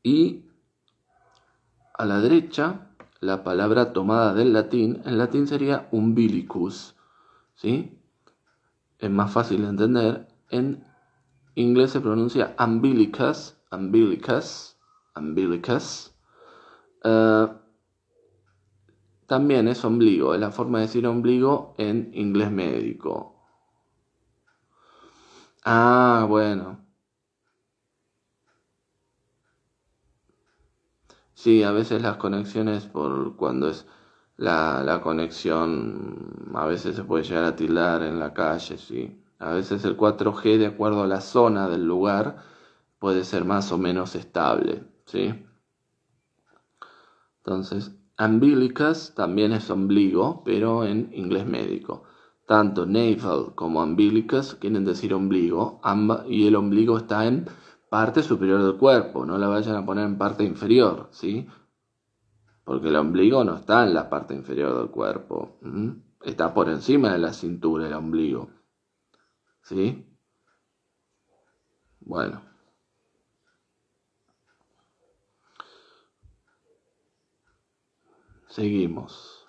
Y a la derecha, la palabra tomada del latín, en latín sería umbilicus, ¿sí? Es más fácil de entender, en inglés se pronuncia umbilicus, umbilicus, umbilicus. Eh, también es ombligo, es la forma de decir ombligo en inglés médico. Ah, bueno. Sí, a veces las conexiones, por cuando es la, la, conexión, a veces se puede llegar a tildar en la calle, sí. A veces el 4G, de acuerdo a la zona del lugar, puede ser más o menos estable, sí. Entonces, Umbilicus también es ombligo, pero en inglés médico. Tanto navel como umbilicus quieren decir ombligo, y el ombligo está en parte superior del cuerpo, no la vayan a poner en parte inferior, ¿sí? Porque el ombligo no está en la parte inferior del cuerpo, está por encima de la cintura el ombligo, ¿sí? Bueno. Seguimos.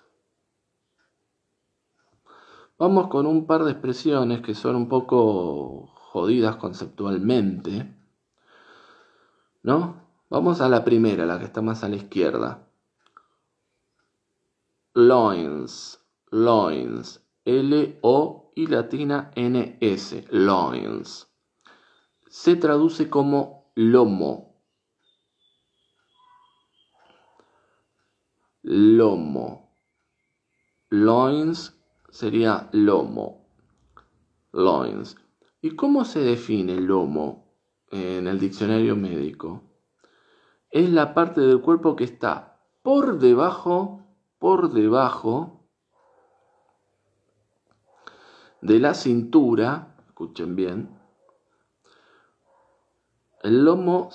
Vamos con un par de expresiones que son un poco jodidas conceptualmente. ¿No? Vamos a la primera, la que está más a la izquierda. Loins, loins, L-O y latina N-S, loins. Se traduce como lomo lomo. Loins sería lomo. Loins. ¿Y cómo se define lomo en el diccionario médico? Es la parte del cuerpo que está por debajo, por debajo de la cintura. Escuchen bien. El lomo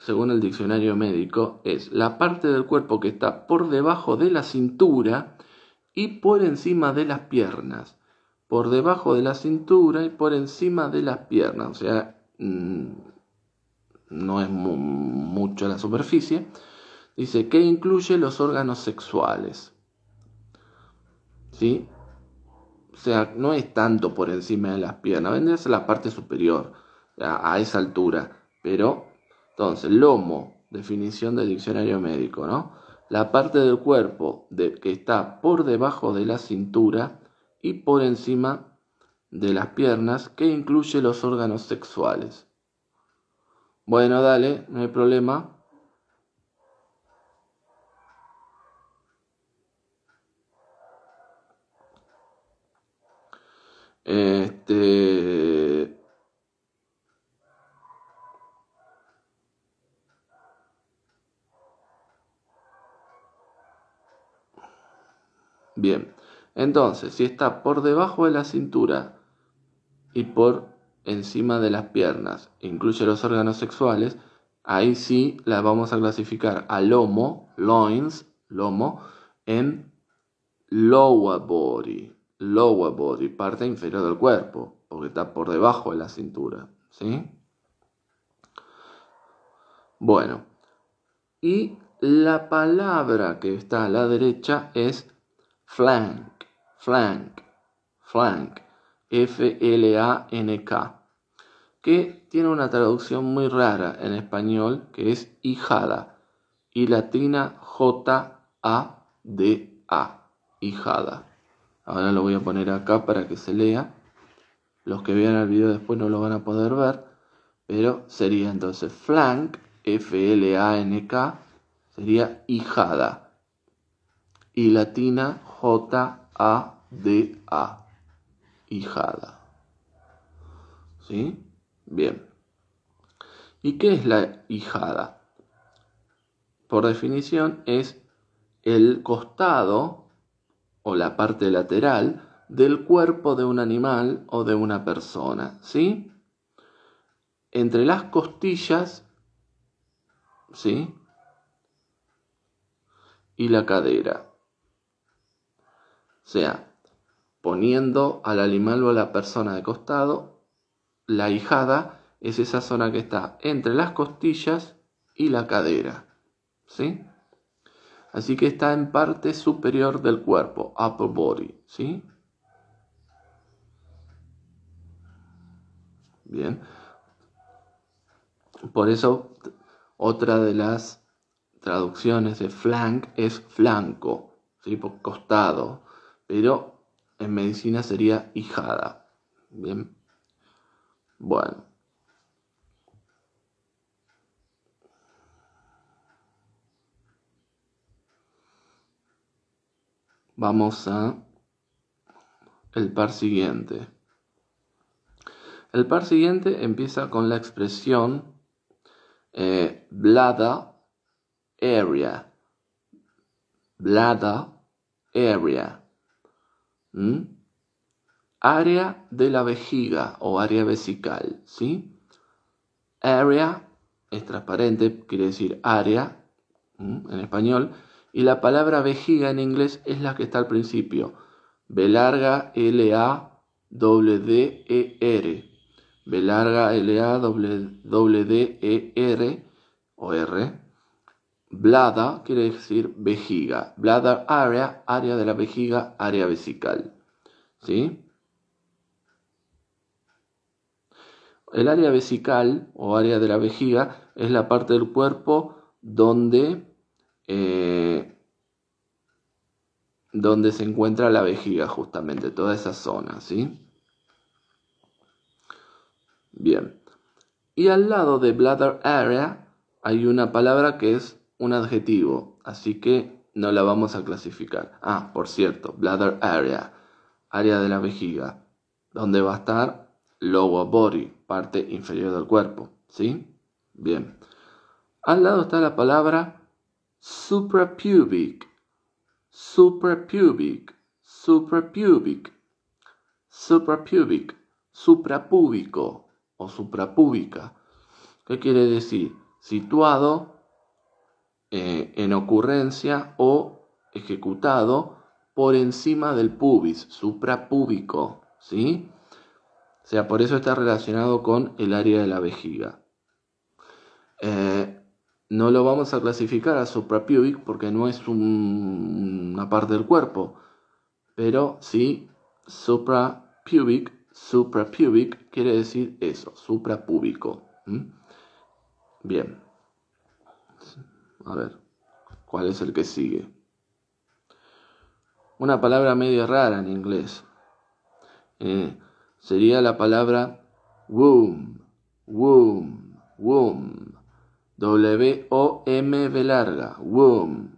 según el diccionario médico, es la parte del cuerpo que está por debajo de la cintura y por encima de las piernas. Por debajo de la cintura y por encima de las piernas. O sea, mm, no es mucho la superficie. Dice que incluye los órganos sexuales. ¿Sí? O sea, no es tanto por encima de las piernas, vendría a la parte superior a esa altura, pero entonces, lomo, definición del diccionario médico, ¿no? La parte del cuerpo de, que está por debajo de la cintura y por encima de las piernas, que incluye los órganos sexuales. Bueno, dale, no hay problema. Este Bien, entonces, si está por debajo de la cintura y por encima de las piernas, incluye los órganos sexuales, ahí sí la vamos a clasificar a lomo, loins, lomo, en lower body, lower body, parte inferior del cuerpo, porque está por debajo de la cintura, ¿sí? Bueno, y la palabra que está a la derecha es flank, flank, flank, F-L-A-N-K, que tiene una traducción muy rara en español que es hijada, y latina J-A-D-A, hijada. Ahora lo voy a poner acá para que se lea. Los que vean el video después no lo van a poder ver, pero sería entonces flank, F-L-A-N-K, sería hijada y latina J-A-D-A. Hijada. ¿Sí? Bien. ¿Y qué es la hijada? Por definición es el costado o la parte lateral del cuerpo de un animal o de una persona, ¿sí? Entre las costillas, ¿sí? Y la cadera sea, poniendo al animal o a la persona de costado, la hijada es esa zona que está entre las costillas y la cadera. ¿Sí? Así que está en parte superior del cuerpo, upper body, ¿sí? Bien. Por eso otra de las traducciones de flank es flanco, Por costado pero en medicina sería hijada. Bien. Bueno. Vamos a el par siguiente. El par siguiente empieza con la expresión eh, blada area. Blada area. ¿Mm? Área de la vejiga o área vesical, ¿sí? Area es transparente, quiere decir área ¿Mm? en español. Y la palabra vejiga en inglés es la que está al principio. B larga, L, A, W, D, E, R. B larga, L, A, W, D, E, R o R. Blada quiere decir vejiga. Bladder area, área de la vejiga, área vesical. ¿Sí? El área vesical o área de la vejiga es la parte del cuerpo donde, eh, donde se encuentra la vejiga, justamente, toda esa zona, ¿sí? Bien. Y al lado de bladder area hay una palabra que es un adjetivo, así que no la vamos a clasificar. Ah, por cierto, bladder area, área de la vejiga, donde va a estar lower body, parte inferior del cuerpo, ¿sí? Bien. Al lado está la palabra suprapubic. Suprapubic, suprapubic, suprapubic, suprapúbico o suprapúbica. ¿Qué quiere decir? Situado eh, en ocurrencia o ejecutado por encima del pubis, suprapúbico, ¿sí? O sea, por eso está relacionado con el área de la vejiga. Eh, no lo vamos a clasificar a suprapubic porque no es una parte del cuerpo, pero sí suprapubic, suprapubic quiere decir eso, suprapúbico. Bien. A ver, ¿cuál es el que sigue? Una palabra medio rara en inglés. Eh, sería la palabra womb, womb, womb. W-O-M-B larga, womb.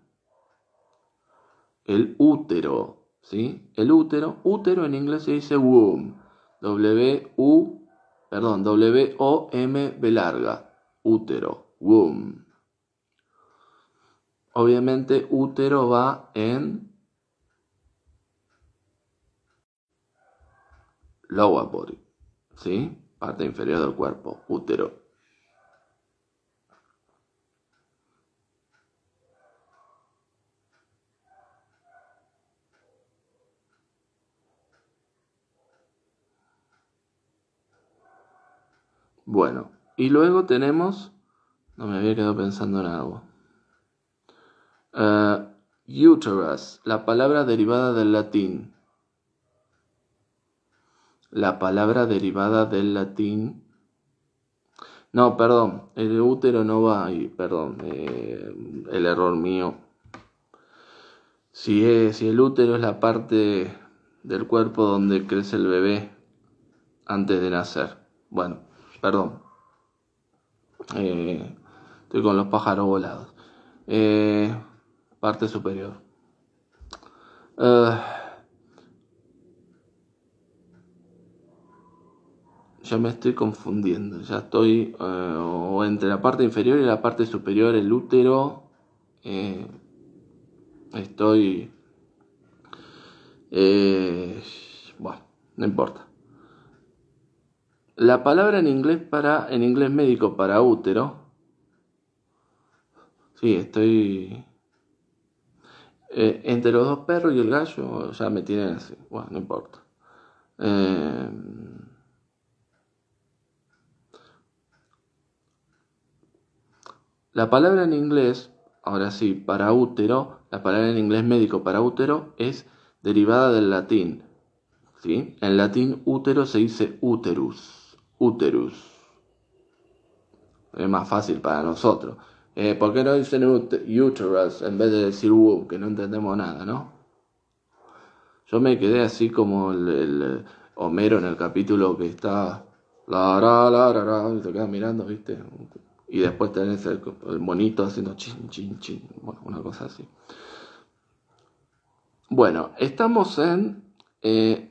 El útero, ¿sí? El útero, útero en inglés se dice womb. W-U, perdón, W-O-M-B larga, útero, womb. Obviamente útero va en lower body, ¿sí? Parte inferior del cuerpo, útero. Bueno, y luego tenemos... No me había quedado pensando en algo. Eh, uterus, la palabra derivada del latín. La palabra derivada del latín. No, perdón, el útero no va ahí, perdón, eh, el error mío. Si, es, si el útero es la parte del cuerpo donde crece el bebé antes de nacer. Bueno, perdón. Eh, estoy con los pájaros volados. Eh, parte superior. Eh, ya me estoy confundiendo, ya estoy eh, entre la parte inferior y la parte superior, el útero. Eh, estoy... Eh, bueno, no importa. La palabra en inglés para en inglés médico para útero. Sí, estoy eh, entre los dos perros y el gallo, ya me tienen así. Bueno, no importa. Eh, la palabra en inglés, ahora sí, para útero, la palabra en inglés médico para útero es derivada del latín. ¿sí? En latín útero se dice úterus, Uterus. Es más fácil para nosotros. Eh, ¿Por qué no dicen uterus en vez de decir womb? Que no entendemos nada, ¿no? Yo me quedé así como el, eh, Homero en el capítulo que está. La, la, la, y te quedas mirando, ¿viste? Y después tenés el, monito haciendo chin, chin, chin. Bueno, una cosa así. Bueno, estamos en eh,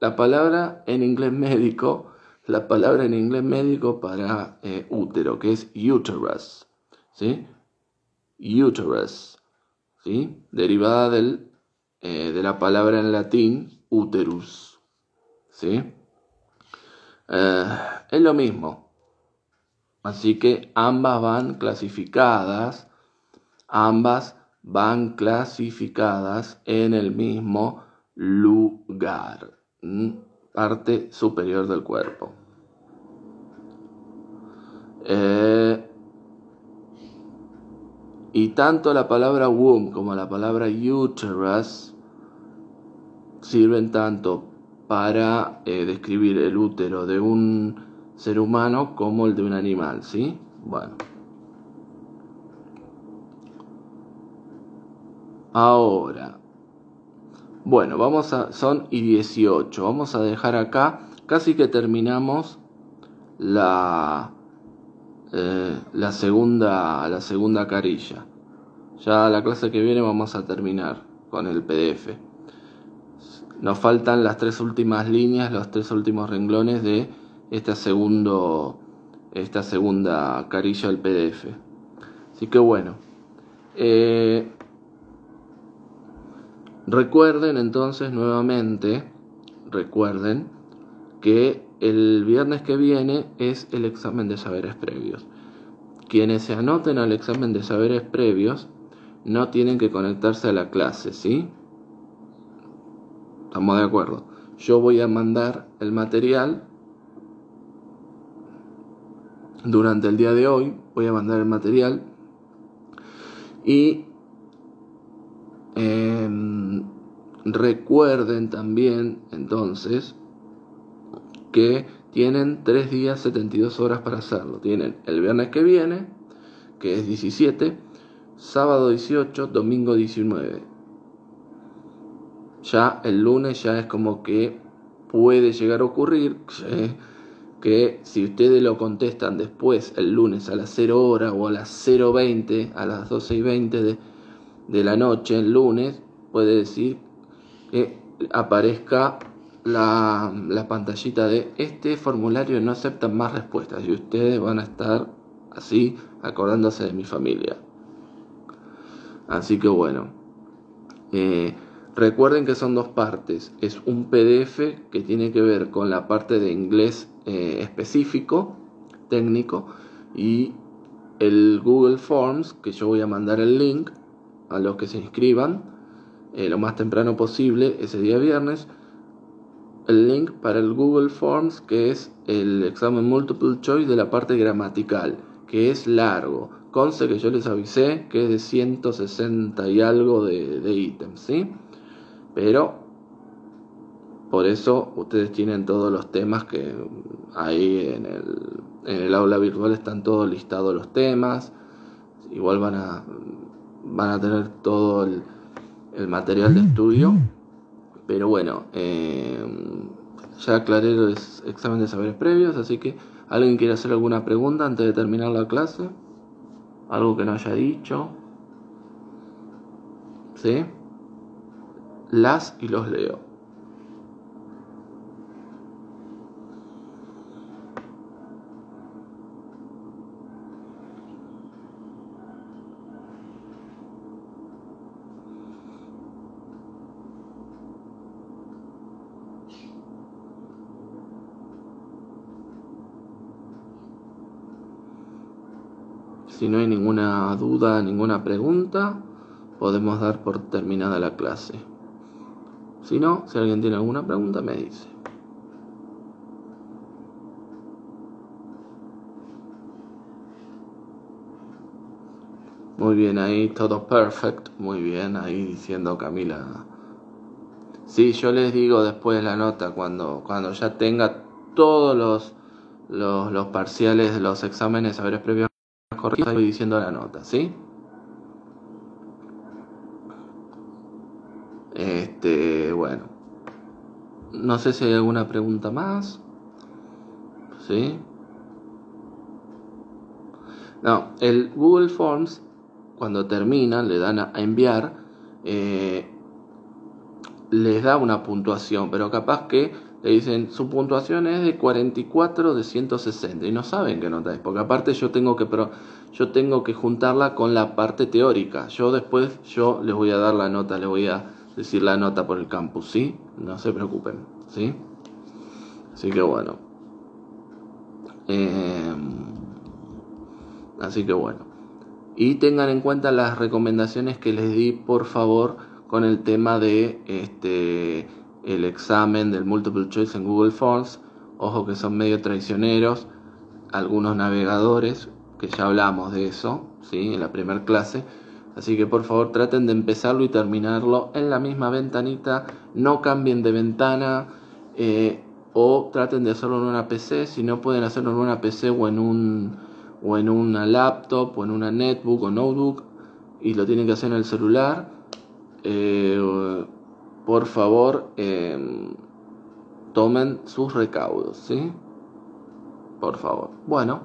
la palabra en inglés médico, la palabra en inglés médico para eh, útero, que es uterus. ¿sí? Uterus, ¿sí? Derivada del, eh, de la palabra en latín uterus, ¿sí? Eh, es lo mismo. Así que ambas van clasificadas, ambas van clasificadas en el mismo lugar, parte superior del cuerpo. Eh, y tanto la palabra womb como la palabra uterus sirven tanto para eh, describir el útero de un ser humano como el de un animal, ¿sí? Bueno. Ahora. Bueno, vamos a son y 18. Vamos a dejar acá, casi que terminamos la eh, la, segunda, la segunda carilla. Ya la clase que viene vamos a terminar con el PDF. Nos faltan las tres últimas líneas, los tres últimos renglones de esta, segundo, esta segunda carilla del PDF. Así que bueno. Eh, recuerden entonces nuevamente, recuerden que el viernes que viene es el examen de saberes previos. Quienes se anoten al examen de saberes previos no tienen que conectarse a la clase, ¿sí? Estamos de acuerdo. Yo voy a mandar el material durante el día de hoy. Voy a mandar el material y em, recuerden también entonces que tienen 3 días 72 horas para hacerlo. Tienen el viernes que viene, que es 17, sábado 18, domingo 19. Ya el lunes ya es como que puede llegar a ocurrir que, si ustedes lo contestan después, el lunes a las 0 horas o a las 0.20, a las 12 y 20 de, de la noche, el lunes, puede decir que aparezca la, pantallita de este formulario no acepta más respuestas y ustedes van a estar así acordándose de mi familia. Así que bueno, eh, recuerden que son dos partes. Es un PDF que tiene que ver con la parte de inglés eh, específico, técnico, y el Google Forms, que yo voy a mandar el link a los que se inscriban eh, lo más temprano posible ese día viernes el link para el Google Forms, que es el examen multiple choice de la parte gramatical, que es largo. conce que yo les avisé que es de 160 y algo de, ítems, ¿sí? Pero por eso ustedes tienen todos los temas que ahí en el, en el aula virtual están todos listados los temas. Igual van a, van a tener todo el material de estudio. Pero bueno, eh, ya aclaré los examen de saberes previos, así que alguien quiere hacer alguna pregunta antes de terminar la clase, algo que no haya dicho, ¿sí? Las y los leo. Si no hay ninguna duda, ninguna pregunta, podemos dar por terminada la clase. Si no, si alguien tiene alguna pregunta, me dice. Muy bien, ahí todo perfecto. Muy bien, ahí diciendo Camila. Sí, yo les digo después la nota, cuando, cuando ya tenga todos los, los, los parciales de los exámenes, saberes previos corriendo y diciendo la nota, ¿sí? Este, bueno. No sé si hay alguna pregunta más. ¿Sí? No, el Google Forms, cuando termina, le dan a enviar, eh, les da una puntuación, pero capaz que le dicen, su puntuación es de 44 de 160 y no saben qué nota es, porque aparte yo tengo que, pero yo tengo que juntarla con la parte teórica. Yo después yo les voy a dar la nota, les voy a decir la nota por el campus, ¿sí? No se preocupen, ¿sí? Así que bueno. Em, así que bueno. Y tengan en cuenta las recomendaciones que les di, por favor, con el tema de este el examen del multiple choice en Google Forms. Ojo que son medio traicioneros algunos navegadores, que ya hablamos de eso, ¿sí? en la primera clase. Así que por favor traten de empezarlo y terminarlo en la misma ventanita, no cambien de ventana eh, o traten de hacerlo en una PC, si no pueden hacerlo en una PC o en, un, o en una laptop o en una netbook o notebook y lo tienen que hacer en el celular. Eh, por favor em, tomen sus recaudos, ¿sí? Por favor. Bueno,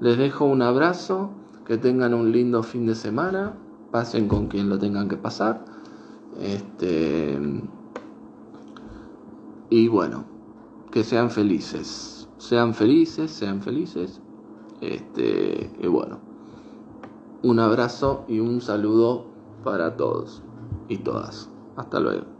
les dejo un abrazo, que tengan un lindo fin de semana, pasen con quien lo tengan que pasar. Este, y bueno, que sean felices, sean felices, sean felices. Este, y bueno, un abrazo y un saludo para todos y todas. Hasta luego.